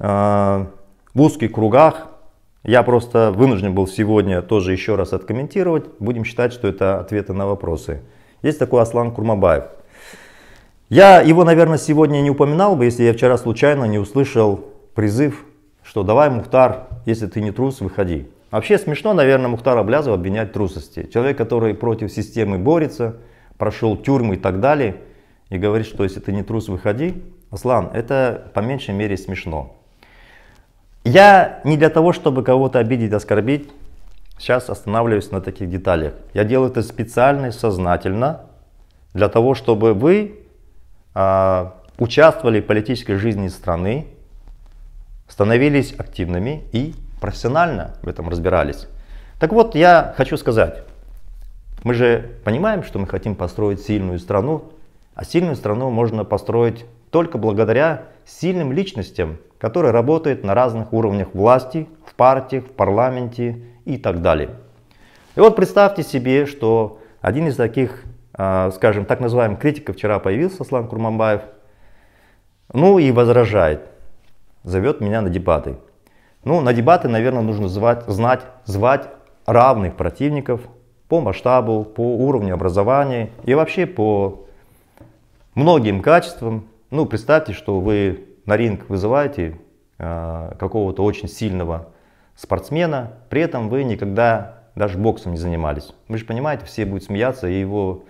а, в узких кругах, я просто вынужден был сегодня тоже еще раз откомментировать, будем считать, что это ответы на вопросы. Есть такой Аслан Курмабаев. Я его, наверное, сегодня не упоминал бы, если я вчера случайно не услышал призыв, что давай, Мухтар, если ты не трус, выходи. Вообще смешно, наверное, Мухтара Блязова обвинять в трусости. Человек, который против системы борется, прошел тюрьмы и так далее, и говорит, что если ты не трус, выходи. Аслан, это по меньшей мере смешно. Я не для того, чтобы кого-то обидеть, оскорбить, сейчас останавливаюсь на таких деталях. Я делаю это специально сознательно, для того, чтобы вы а, участвовали в политической жизни страны, становились активными и профессионально в этом разбирались. Так вот, я хочу сказать, мы же понимаем, что мы хотим построить сильную страну, а сильную страну можно построить только благодаря сильным личностям, которые работают на разных уровнях власти, в партиях, в парламенте и так далее. И вот представьте себе, что один из таких, а, скажем, так называемых критиков вчера появился, Слан Курмамбаев, ну и возражает, зовет меня на дебаты. Ну, на дебаты, наверное, нужно звать, знать, звать равных противников по масштабу, по уровню образования и вообще по многим качествам. Ну, представьте, что вы на ринг вызываете э, какого-то очень сильного спортсмена, при этом вы никогда даже боксом не занимались. Вы же понимаете, все будут смеяться, и его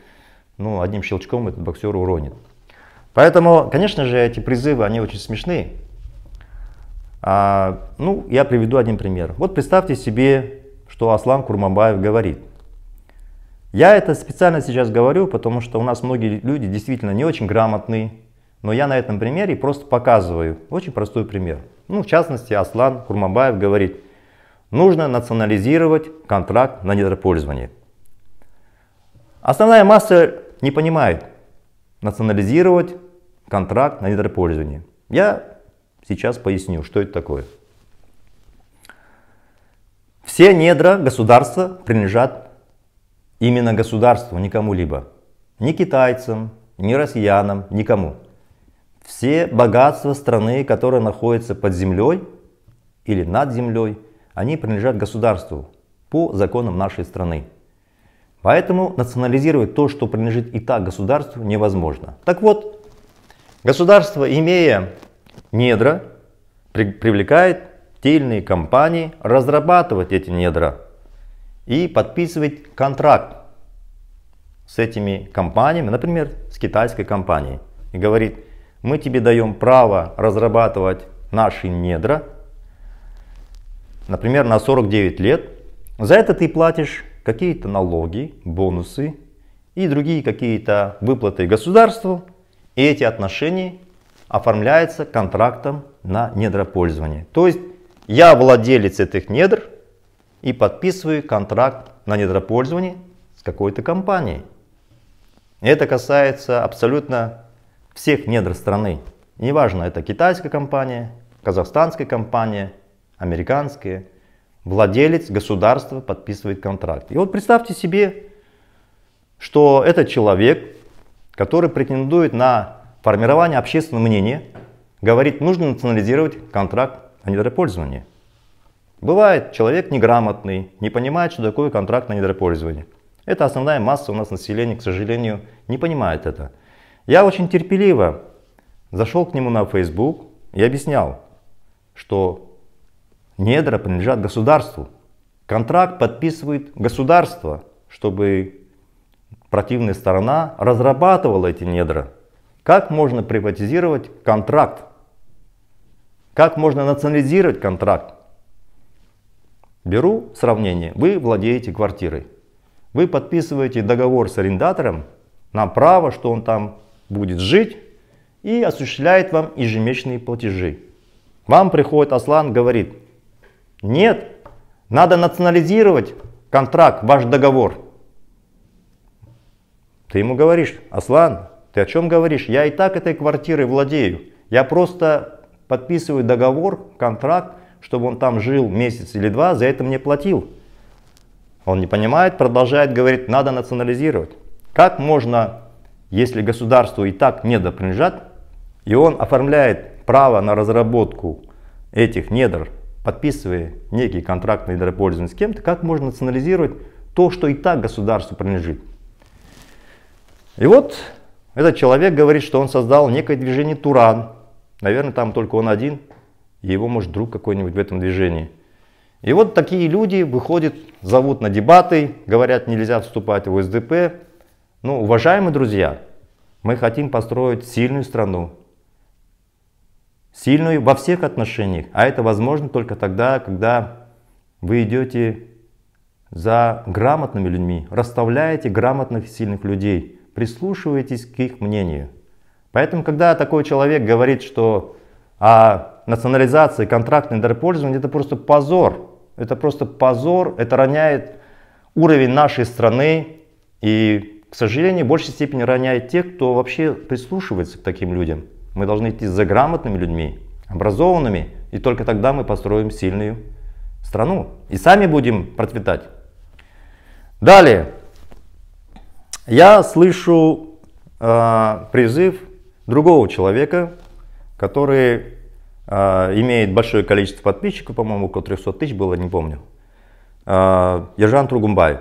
ну, одним щелчком этот боксер уронит. Поэтому, конечно же, эти призывы, они очень смешные. А, ну, я приведу один пример. Вот представьте себе, что Аслан Курмабаев говорит. Я это специально сейчас говорю, потому что у нас многие люди действительно не очень грамотные, но я на этом примере просто показываю очень простой пример. Ну, в частности, Аслан Курмабаев говорит, нужно национализировать контракт на недропользование. Основная масса не понимает национализировать контракт на недропользование. Я Сейчас поясню, что это такое. Все недра государства принадлежат именно государству, никому либо Ни китайцам, ни россиянам, никому. Все богатства страны, которые находятся под землей или над землей, они принадлежат государству по законам нашей страны. Поэтому национализировать то, что принадлежит и так государству, невозможно. Так вот, государство, имея недра, при, привлекает тельные компании разрабатывать эти недра и подписывать контракт с этими компаниями, например, с китайской компанией. И говорит, мы тебе даем право разрабатывать наши недра, например, на 49 лет. За это ты платишь какие-то налоги, бонусы и другие какие-то выплаты государству. И эти отношения оформляется контрактом на недропользование. То есть я владелец этих недр и подписываю контракт на недропользование с какой-то компанией. Это касается абсолютно всех недр страны. Неважно, это китайская компания, казахстанская компания, американская. Владелец государства подписывает контракт. И вот представьте себе, что этот человек, который претендует на Формирование общественного мнения говорит, нужно национализировать контракт о недропользовании. Бывает, человек неграмотный, не понимает, что такое контракт на недропользование. Это основная масса у нас населения, к сожалению, не понимает это. Я очень терпеливо зашел к нему на Facebook и объяснял, что недра принадлежат государству. Контракт подписывает государство, чтобы противная сторона разрабатывала эти недра. Как можно приватизировать контракт? Как можно национализировать контракт? Беру сравнение. Вы владеете квартирой. Вы подписываете договор с арендатором на право, что он там будет жить и осуществляет вам ежемесячные платежи. Вам приходит Аслан, говорит, нет, надо национализировать контракт, ваш договор. Ты ему говоришь, Аслан, ты о чем говоришь? Я и так этой квартирой владею. Я просто подписываю договор, контракт, чтобы он там жил месяц или два, за это мне платил. Он не понимает, продолжает говорить, надо национализировать. Как можно, если государству и так недопринадлежат, и он оформляет право на разработку этих недр, подписывая некий контракт на недропользование с кем-то, как можно национализировать то, что и так государству принадлежит. И вот этот человек говорит, что он создал некое движение Туран. Наверное, там только он один, и его, может, друг какой-нибудь в этом движении. И вот такие люди выходят, зовут на дебаты, говорят, нельзя вступать в СДП. Ну, уважаемые друзья, мы хотим построить сильную страну, сильную во всех отношениях. А это возможно только тогда, когда вы идете за грамотными людьми, расставляете грамотных сильных людей прислушивайтесь к их мнению. Поэтому, когда такой человек говорит, что о национализации контрактной недропользования, это просто позор. Это просто позор, это роняет уровень нашей страны и, к сожалению, в большей степени роняет тех, кто вообще прислушивается к таким людям. Мы должны идти за грамотными людьми, образованными, и только тогда мы построим сильную страну и сами будем процветать. Далее. Я слышу э, призыв другого человека, который э, имеет большое количество подписчиков, по-моему, около 300 тысяч было, не помню. Э, Ержан Тругумбай.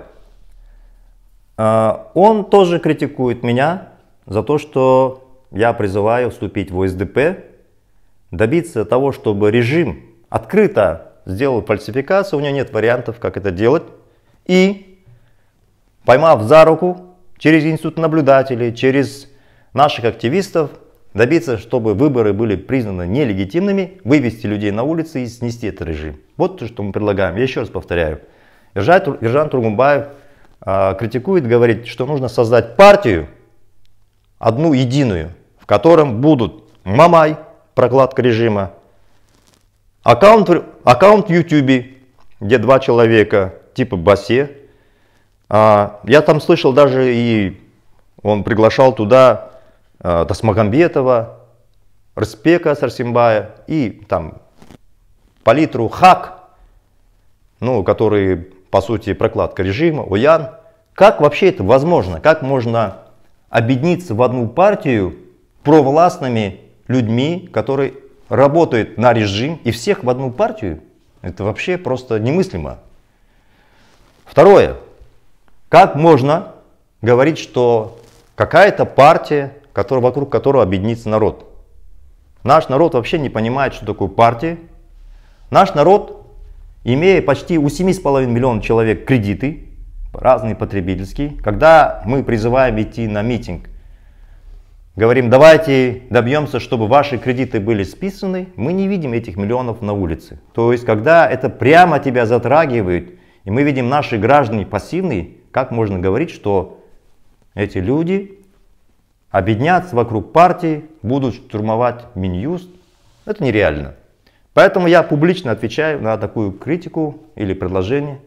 Э, он тоже критикует меня за то, что я призываю вступить в ОСДП, добиться того, чтобы режим открыто сделал фальсификацию, у него нет вариантов, как это делать, и, поймав за руку, через институт наблюдателей, через наших активистов добиться, чтобы выборы были признаны нелегитимными, вывести людей на улицы и снести этот режим. Вот то, что мы предлагаем. Я еще раз повторяю. Иржан Тургумбаев а, критикует, говорит, что нужно создать партию, одну единую, в котором будут Мамай, прокладка режима, аккаунт, аккаунт в YouTube, где два человека, типа Басе, а, я там слышал даже и он приглашал туда а, Тасмагамбетова, Рспека Сарсимбая и там палитру Хак, ну, который, по сути, прокладка режима, Уян. Как вообще это возможно? Как можно объединиться в одну партию провластными людьми, которые работают на режим, и всех в одну партию? Это вообще просто немыслимо. Второе. Как можно говорить, что какая-то партия, который, вокруг которого объединится народ? Наш народ вообще не понимает, что такое партия. Наш народ, имея почти у 7,5 миллионов человек кредиты, разные потребительские, когда мы призываем идти на митинг, говорим, давайте добьемся, чтобы ваши кредиты были списаны, мы не видим этих миллионов на улице. То есть, когда это прямо тебя затрагивает, и мы видим наши граждане пассивные, как можно говорить, что эти люди объединятся а вокруг партии, будут штурмовать Минюст? Это нереально. Поэтому я публично отвечаю на такую критику или предложение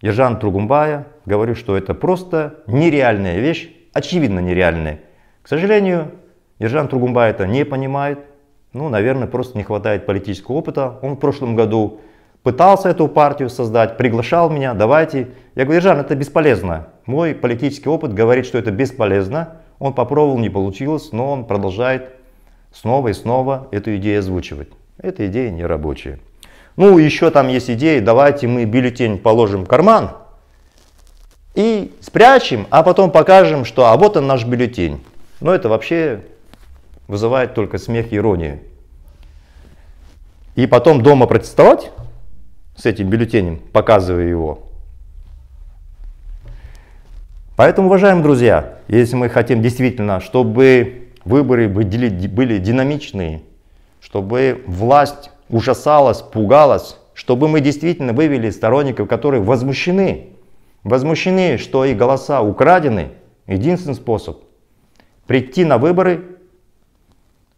Ержан Тругумбая. Говорю, что это просто нереальная вещь, очевидно нереальная. К сожалению, Ержан Тругумбая это не понимает. Ну, наверное, просто не хватает политического опыта. Он в прошлом году пытался эту партию создать, приглашал меня, давайте. Я говорю, Жан, это бесполезно. Мой политический опыт говорит, что это бесполезно. Он попробовал, не получилось, но он продолжает снова и снова эту идею озвучивать. Эта идея не рабочая. Ну, еще там есть идеи, давайте мы бюллетень положим в карман и спрячем, а потом покажем, что а вот он наш бюллетень. Но это вообще вызывает только смех и иронию. И потом дома протестовать? с этим бюллетенем, показывая его. Поэтому, уважаемые друзья, если мы хотим действительно, чтобы выборы были динамичные, чтобы власть ужасалась, пугалась, чтобы мы действительно вывели сторонников, которые возмущены, возмущены, что их голоса украдены, единственный способ – прийти на выборы,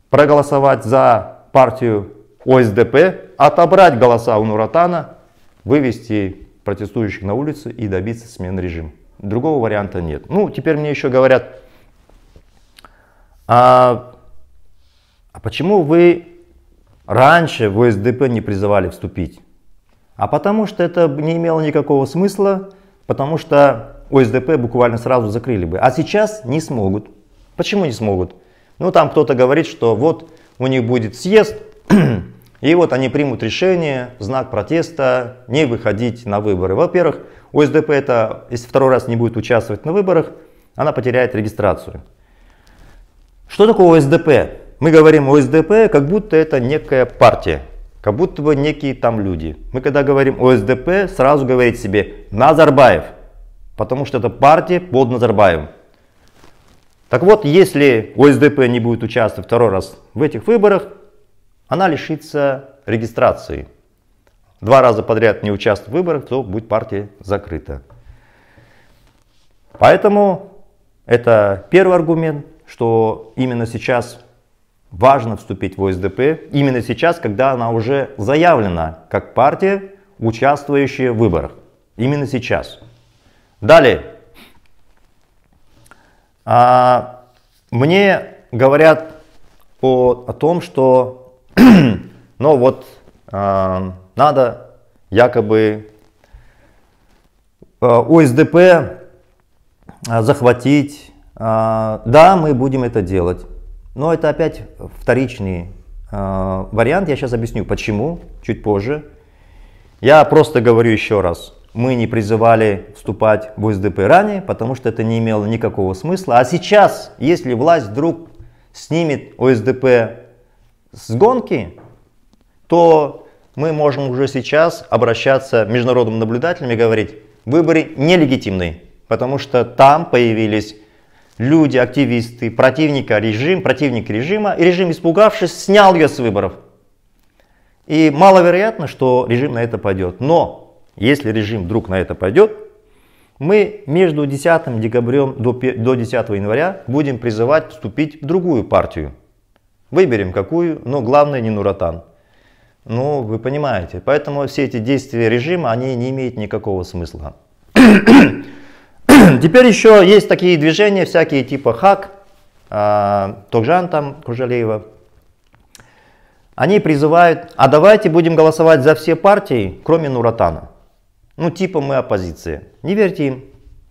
проголосовать за партию ОСДП, отобрать голоса у Нуратана, вывести протестующих на улицы и добиться смены режима. Другого варианта нет. Ну, теперь мне еще говорят, а, а почему вы раньше в ОСДП не призывали вступить? А потому что это не имело никакого смысла, потому что ОСДП буквально сразу закрыли бы. А сейчас не смогут. Почему не смогут? Ну, там кто-то говорит, что вот у них будет съезд, И вот они примут решение знак протеста не выходить на выборы. Во-первых, ОСДП это, если второй раз не будет участвовать на выборах, она потеряет регистрацию. Что такое ОСДП? Мы говорим ОСДП, как будто это некая партия, как будто бы некие там люди. Мы когда говорим ОСДП, сразу говорит себе Назарбаев, потому что это партия под Назарбаевым. Так вот, если ОСДП не будет участвовать второй раз в этих выборах, она лишится регистрации. Два раза подряд не участвует в выборах, то будет партия закрыта. Поэтому это первый аргумент, что именно сейчас важно вступить в ОСДП, именно сейчас, когда она уже заявлена как партия, участвующая в выборах. Именно сейчас. Далее. А, мне говорят о, о том, что но вот э, надо якобы э, ОСДП а, захватить. Э, да, мы будем это делать. Но это опять вторичный э, вариант. Я сейчас объясню, почему, чуть позже. Я просто говорю еще раз. Мы не призывали вступать в ОСДП ранее, потому что это не имело никакого смысла. А сейчас, если власть вдруг снимет ОСДП с гонки, то мы можем уже сейчас обращаться к международным наблюдателям и говорить, выборы нелегитимны, потому что там появились люди, активисты, противника режим, противник режима, и режим, испугавшись, снял ее с выборов. И маловероятно, что режим на это пойдет. Но если режим вдруг на это пойдет, мы между 10 декабрем до 10 января будем призывать вступить в другую партию. Выберем какую, но главное не Нуратан. Ну, вы понимаете. Поэтому все эти действия режима, они не имеют никакого смысла. Теперь еще есть такие движения, всякие типа ХАК, а, Токжан там, Кужалеева. Они призывают, а давайте будем голосовать за все партии, кроме Нуратана. Ну, типа мы оппозиция. Не верьте им.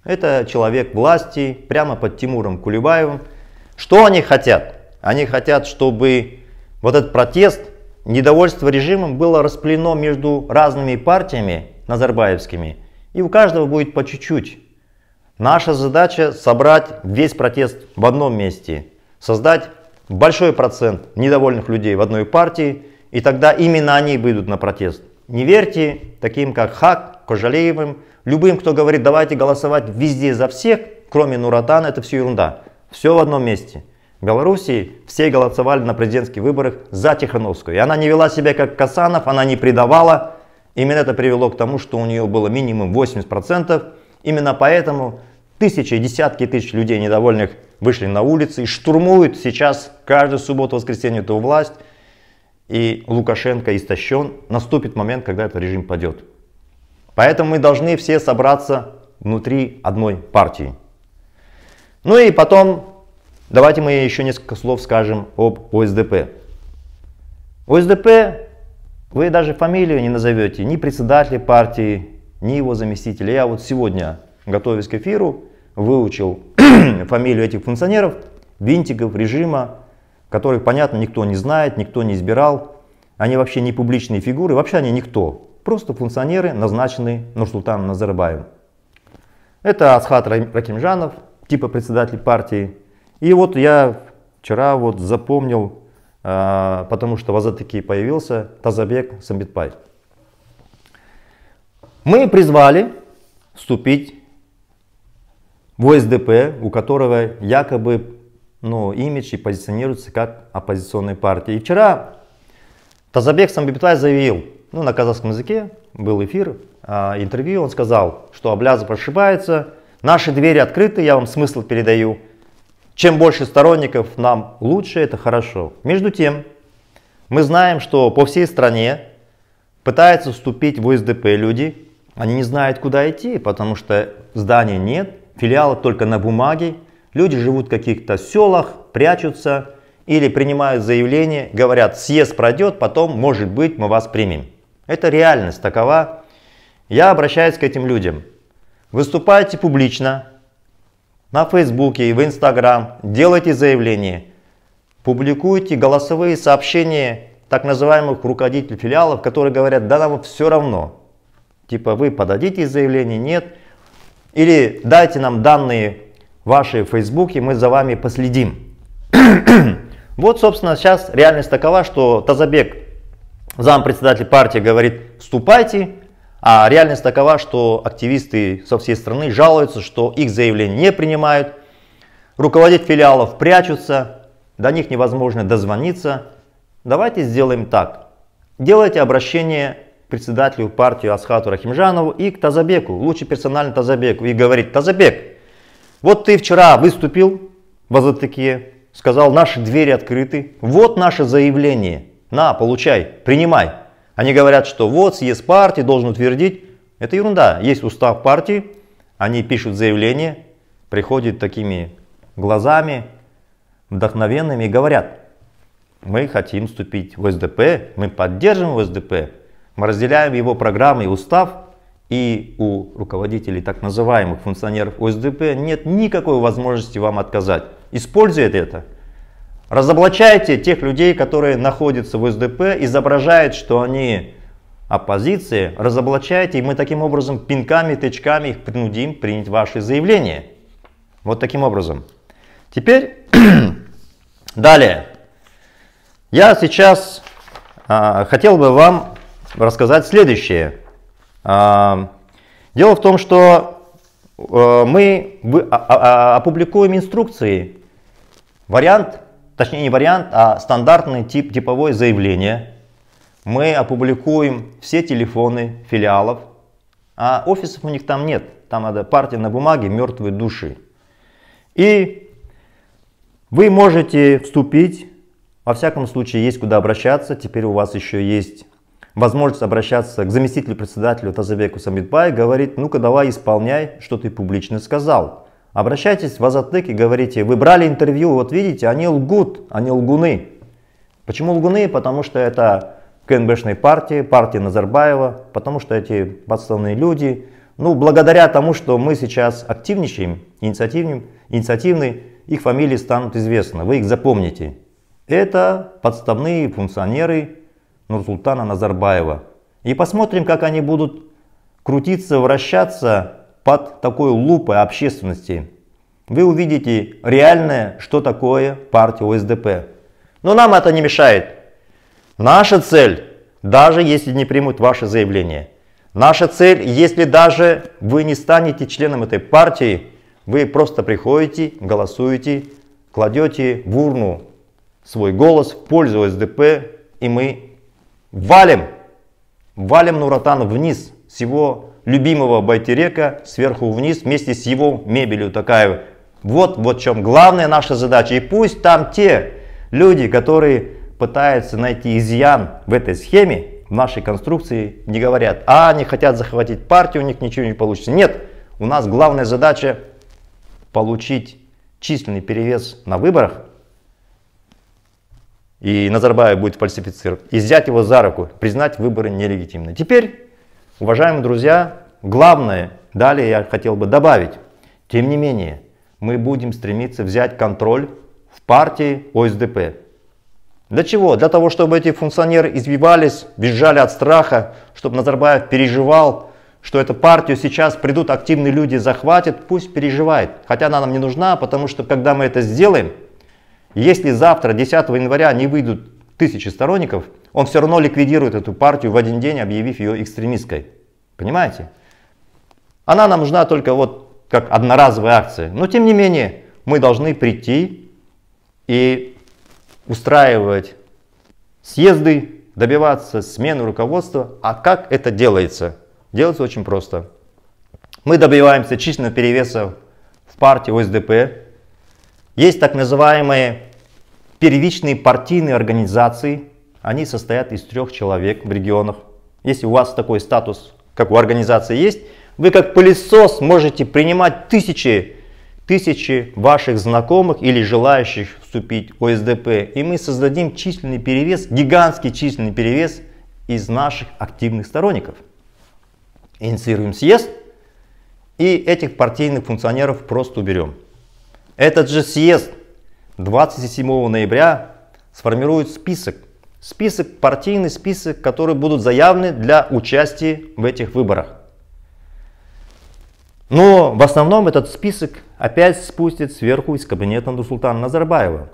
Это человек власти, прямо под Тимуром Кулебаевым. Что они хотят? Они хотят, чтобы вот этот протест, недовольство режимом было расплено между разными партиями назарбаевскими, и у каждого будет по чуть-чуть. Наша задача собрать весь протест в одном месте, создать большой процент недовольных людей в одной партии, и тогда именно они выйдут на протест. Не верьте таким, как Хак, Кожалеевым, любым, кто говорит, давайте голосовать везде за всех, кроме Нуратана, это все ерунда. Все в одном месте. В Белоруссии все голосовали на президентских выборах за Тихановскую. И она не вела себя как Касанов, она не предавала. Именно это привело к тому, что у нее было минимум 80%. Именно поэтому тысячи, десятки тысяч людей недовольных вышли на улицы и штурмуют сейчас каждую субботу, воскресенье эту власть. И Лукашенко истощен. Наступит момент, когда этот режим падет. Поэтому мы должны все собраться внутри одной партии. Ну и потом Давайте мы еще несколько слов скажем об ОСДП. ОСДП, вы даже фамилию не назовете, ни председателя партии, ни его заместителя. Я вот сегодня, готовясь к эфиру, выучил фамилию этих функционеров, винтиков режима, которых, понятно, никто не знает, никто не избирал. Они вообще не публичные фигуры, вообще они никто. Просто функционеры, назначенные Нурсултаном Назарбаевым. Это Асхат Ракимжанов, типа председатель партии, и вот я вчера вот запомнил, а, потому что в Азатыке появился Тазабек Самбитпай. Мы призвали вступить в ОСДП, у которого якобы ну, имидж и позиционируется как оппозиционной партии. И вчера Тазабек Самбитпай заявил, ну, на казахском языке был эфир, а, интервью, он сказал, что Аблязов ошибается, наши двери открыты, я вам смысл передаю – чем больше сторонников нам лучше, это хорошо. Между тем, мы знаем, что по всей стране пытаются вступить в СДП люди, они не знают, куда идти, потому что зданий нет, филиалы только на бумаге, люди живут в каких-то селах, прячутся или принимают заявление, говорят, съезд пройдет, потом, может быть, мы вас примем. Это реальность такова. Я обращаюсь к этим людям. Выступайте публично, на Фейсбуке и в Инстаграм, делайте заявления, публикуйте голосовые сообщения так называемых руководителей филиалов, которые говорят, да нам все равно. Типа вы подадите заявление, нет. Или дайте нам данные ваши в Фейсбуке, мы за вами последим. вот, собственно, сейчас реальность такова, что Тазабек, зам-председатель партии, говорит, вступайте, а реальность такова, что активисты со всей страны жалуются, что их заявления не принимают, руководить филиалов прячутся, до них невозможно дозвониться. Давайте сделаем так. Делайте обращение председателю партии Асхату Рахимжанову и к Тазабеку, лучше персонально Тазабеку, и говорить: Тазабек, вот ты вчера выступил в Азатыке, сказал, наши двери открыты, вот наше заявление, на, получай, принимай. Они говорят, что вот съезд партии должен утвердить. Это ерунда. Есть устав партии, они пишут заявление, приходят такими глазами, вдохновенными и говорят, мы хотим вступить в СДП, мы поддерживаем СДП, мы разделяем его программы и устав, и у руководителей так называемых функционеров ОСДП нет никакой возможности вам отказать. Используйте это. Разоблачайте тех людей, которые находятся в СДП, изображают, что они оппозиции, разоблачайте, и мы таким образом пинками, тычками их принудим принять ваши заявления. Вот таким образом. Теперь, далее. Я сейчас а, хотел бы вам рассказать следующее. А, дело в том, что а, мы вы, а, а, а, опубликуем инструкции, вариант точнее не вариант, а стандартный тип, типовое заявление. Мы опубликуем все телефоны филиалов, а офисов у них там нет. Там надо партия на бумаге мертвые души. И вы можете вступить, во всяком случае есть куда обращаться, теперь у вас еще есть возможность обращаться к заместителю председателю Тазабеку Самитбай, говорит, ну-ка давай исполняй, что ты публично сказал. Обращайтесь в Азатык и говорите, вы брали интервью, вот видите, они лгут, они лгуны. Почему лгуны? Потому что это КНБшной партии, партии Назарбаева, потому что эти подставные люди, ну, благодаря тому, что мы сейчас активничаем, инициативным, инициативны, их фамилии станут известны, вы их запомните. Это подставные функционеры Нурсултана Назарбаева. И посмотрим, как они будут крутиться, вращаться под такой лупой общественности, вы увидите реальное, что такое партия ОСДП. Но нам это не мешает. Наша цель, даже если не примут ваше заявление, наша цель, если даже вы не станете членом этой партии, вы просто приходите, голосуете, кладете в урну свой голос в пользу СДП, и мы валим, валим Нуратана вниз с его любимого байтерека сверху вниз вместе с его мебелью такая. Вот, вот в чем главная наша задача. И пусть там те люди, которые пытаются найти изъян в этой схеме, в нашей конструкции, не говорят, а они хотят захватить партию, у них ничего не получится. Нет, у нас главная задача получить численный перевес на выборах, и Назарбаев будет фальсифицирован, и взять его за руку, признать выборы нелегитимны. Теперь Уважаемые друзья, главное, далее я хотел бы добавить, тем не менее, мы будем стремиться взять контроль в партии ОСДП. Для чего? Для того, чтобы эти функционеры избивались, бежали от страха, чтобы Назарбаев переживал, что эту партию сейчас придут активные люди, захватят, пусть переживает. Хотя она нам не нужна, потому что когда мы это сделаем, если завтра, 10 января, не выйдут тысячи сторонников, он все равно ликвидирует эту партию в один день, объявив ее экстремистской. Понимаете? Она нам нужна только вот как одноразовая акция. Но тем не менее, мы должны прийти и устраивать съезды, добиваться смены руководства. А как это делается? Делается очень просто. Мы добиваемся численного перевеса в партии ОСДП. Есть так называемые первичные партийные организации – они состоят из трех человек в регионах. Если у вас такой статус, как у организации есть, вы как пылесос можете принимать тысячи, тысячи ваших знакомых или желающих вступить в ОСДП. И мы создадим численный перевес, гигантский численный перевес из наших активных сторонников. Инициируем съезд и этих партийных функционеров просто уберем. Этот же съезд 27 ноября сформирует список список, партийный список, которые будут заявлены для участия в этих выборах. Но в основном этот список опять спустит сверху из кабинета Нурсултана Назарбаева.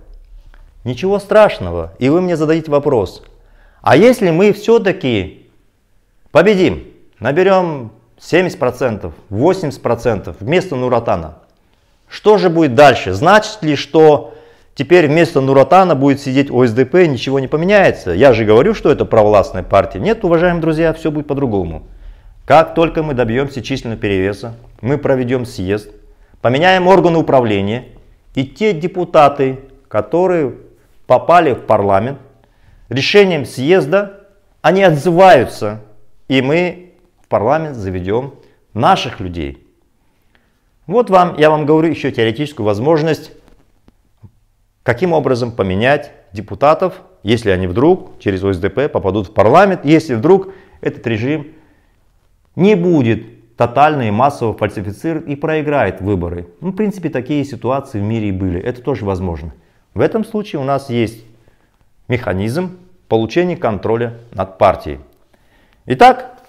Ничего страшного. И вы мне зададите вопрос. А если мы все-таки победим, наберем 70%, 80% вместо Нуратана, что же будет дальше? Значит ли, что Теперь вместо Нуратана будет сидеть ОСДП, ничего не поменяется. Я же говорю, что это провластная партия. Нет, уважаемые друзья, все будет по-другому. Как только мы добьемся численного перевеса, мы проведем съезд, поменяем органы управления, и те депутаты, которые попали в парламент, решением съезда они отзываются, и мы в парламент заведем наших людей. Вот вам, я вам говорю еще теоретическую возможность каким образом поменять депутатов, если они вдруг через ОСДП попадут в парламент, если вдруг этот режим не будет тотально и массово фальсифицирует и проиграет выборы. Ну, в принципе, такие ситуации в мире и были. Это тоже возможно. В этом случае у нас есть механизм получения контроля над партией. Итак,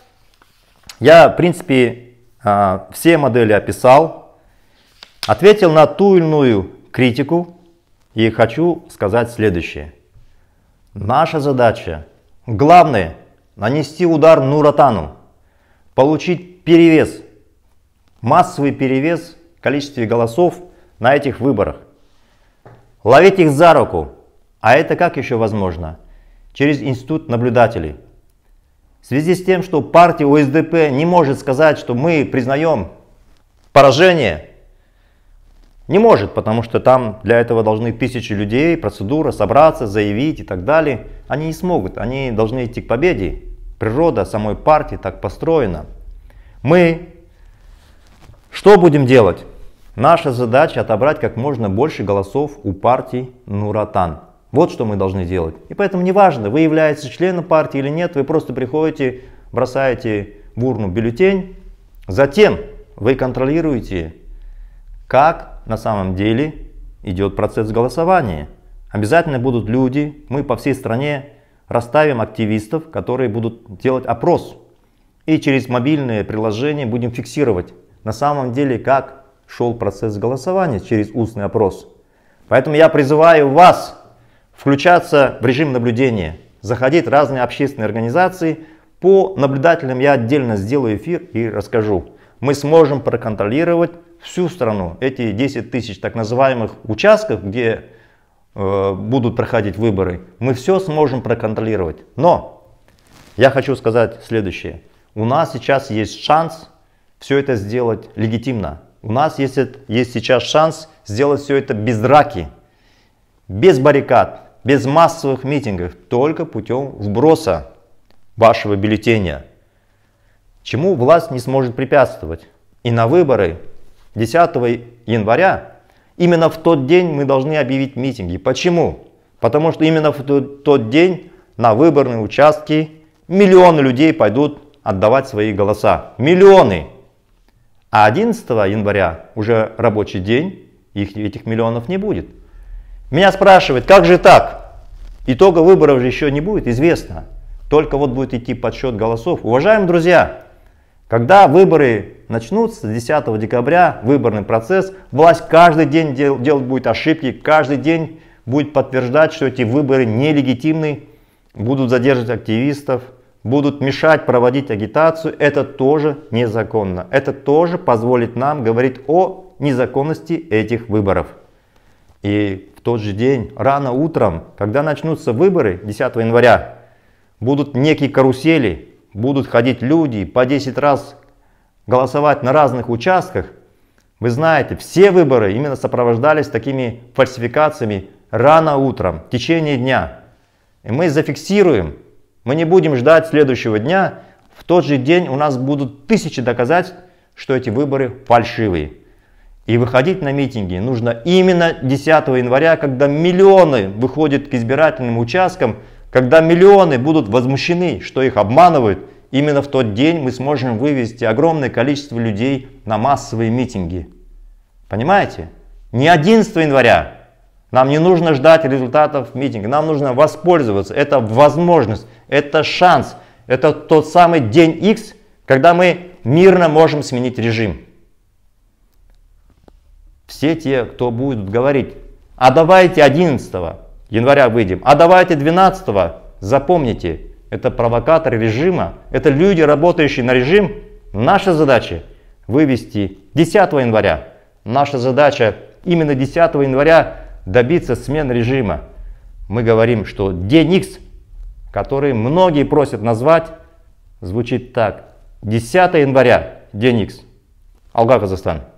я, в принципе, а, все модели описал, ответил на ту или иную критику, и хочу сказать следующее. Наша задача, главное, нанести удар Нуратану, получить перевес, массовый перевес в количестве голосов на этих выборах. Ловить их за руку, а это как еще возможно? Через институт наблюдателей. В связи с тем, что партия УСДП не может сказать, что мы признаем поражение, не может, потому что там для этого должны тысячи людей, процедура, собраться, заявить и так далее. Они не смогут, они должны идти к победе. Природа самой партии так построена. Мы что будем делать? Наша задача отобрать как можно больше голосов у партии Нуратан. Вот что мы должны делать. И поэтому неважно, вы являетесь членом партии или нет, вы просто приходите, бросаете в урну бюллетень, затем вы контролируете, как на самом деле идет процесс голосования. Обязательно будут люди, мы по всей стране расставим активистов, которые будут делать опрос. И через мобильные приложения будем фиксировать на самом деле, как шел процесс голосования через устный опрос. Поэтому я призываю вас включаться в режим наблюдения, заходить в разные общественные организации. По наблюдателям я отдельно сделаю эфир и расскажу. Мы сможем проконтролировать всю страну. Эти 10 тысяч так называемых участков, где э, будут проходить выборы, мы все сможем проконтролировать. Но я хочу сказать следующее. У нас сейчас есть шанс все это сделать легитимно. У нас есть, есть сейчас шанс сделать все это без драки, без баррикад, без массовых митингов, только путем вброса вашего бюллетеня, чему власть не сможет препятствовать. И на выборы 10 января, именно в тот день мы должны объявить митинги. Почему? Потому что именно в тот день на выборные участки миллионы людей пойдут отдавать свои голоса. Миллионы! А 11 января уже рабочий день, их, этих миллионов не будет. Меня спрашивают, как же так? Итога выборов же еще не будет, известно. Только вот будет идти подсчет голосов. Уважаемые друзья, когда выборы начнутся. 10 декабря выборный процесс. Власть каждый день дел, делать будет ошибки, каждый день будет подтверждать, что эти выборы нелегитимны, будут задерживать активистов, будут мешать проводить агитацию. Это тоже незаконно. Это тоже позволит нам говорить о незаконности этих выборов. И в тот же день, рано утром, когда начнутся выборы 10 января, будут некие карусели, будут ходить люди по 10 раз голосовать на разных участках, вы знаете, все выборы именно сопровождались такими фальсификациями рано утром, в течение дня. И мы зафиксируем, мы не будем ждать следующего дня, в тот же день у нас будут тысячи доказать, что эти выборы фальшивые. И выходить на митинги нужно именно 10 января, когда миллионы выходят к избирательным участкам, когда миллионы будут возмущены, что их обманывают – Именно в тот день мы сможем вывести огромное количество людей на массовые митинги. Понимаете? Не 11 января. Нам не нужно ждать результатов митинга. Нам нужно воспользоваться. Это возможность, это шанс. Это тот самый день X, когда мы мирно можем сменить режим. Все те, кто будут говорить, а давайте 11 января выйдем, а давайте 12, запомните, это провокаторы режима, это люди, работающие на режим. Наша задача вывести 10 января. Наша задача именно 10 января добиться смены режима. Мы говорим, что День X, который многие просят назвать, звучит так. 10 января, День X. Алга, Казахстан.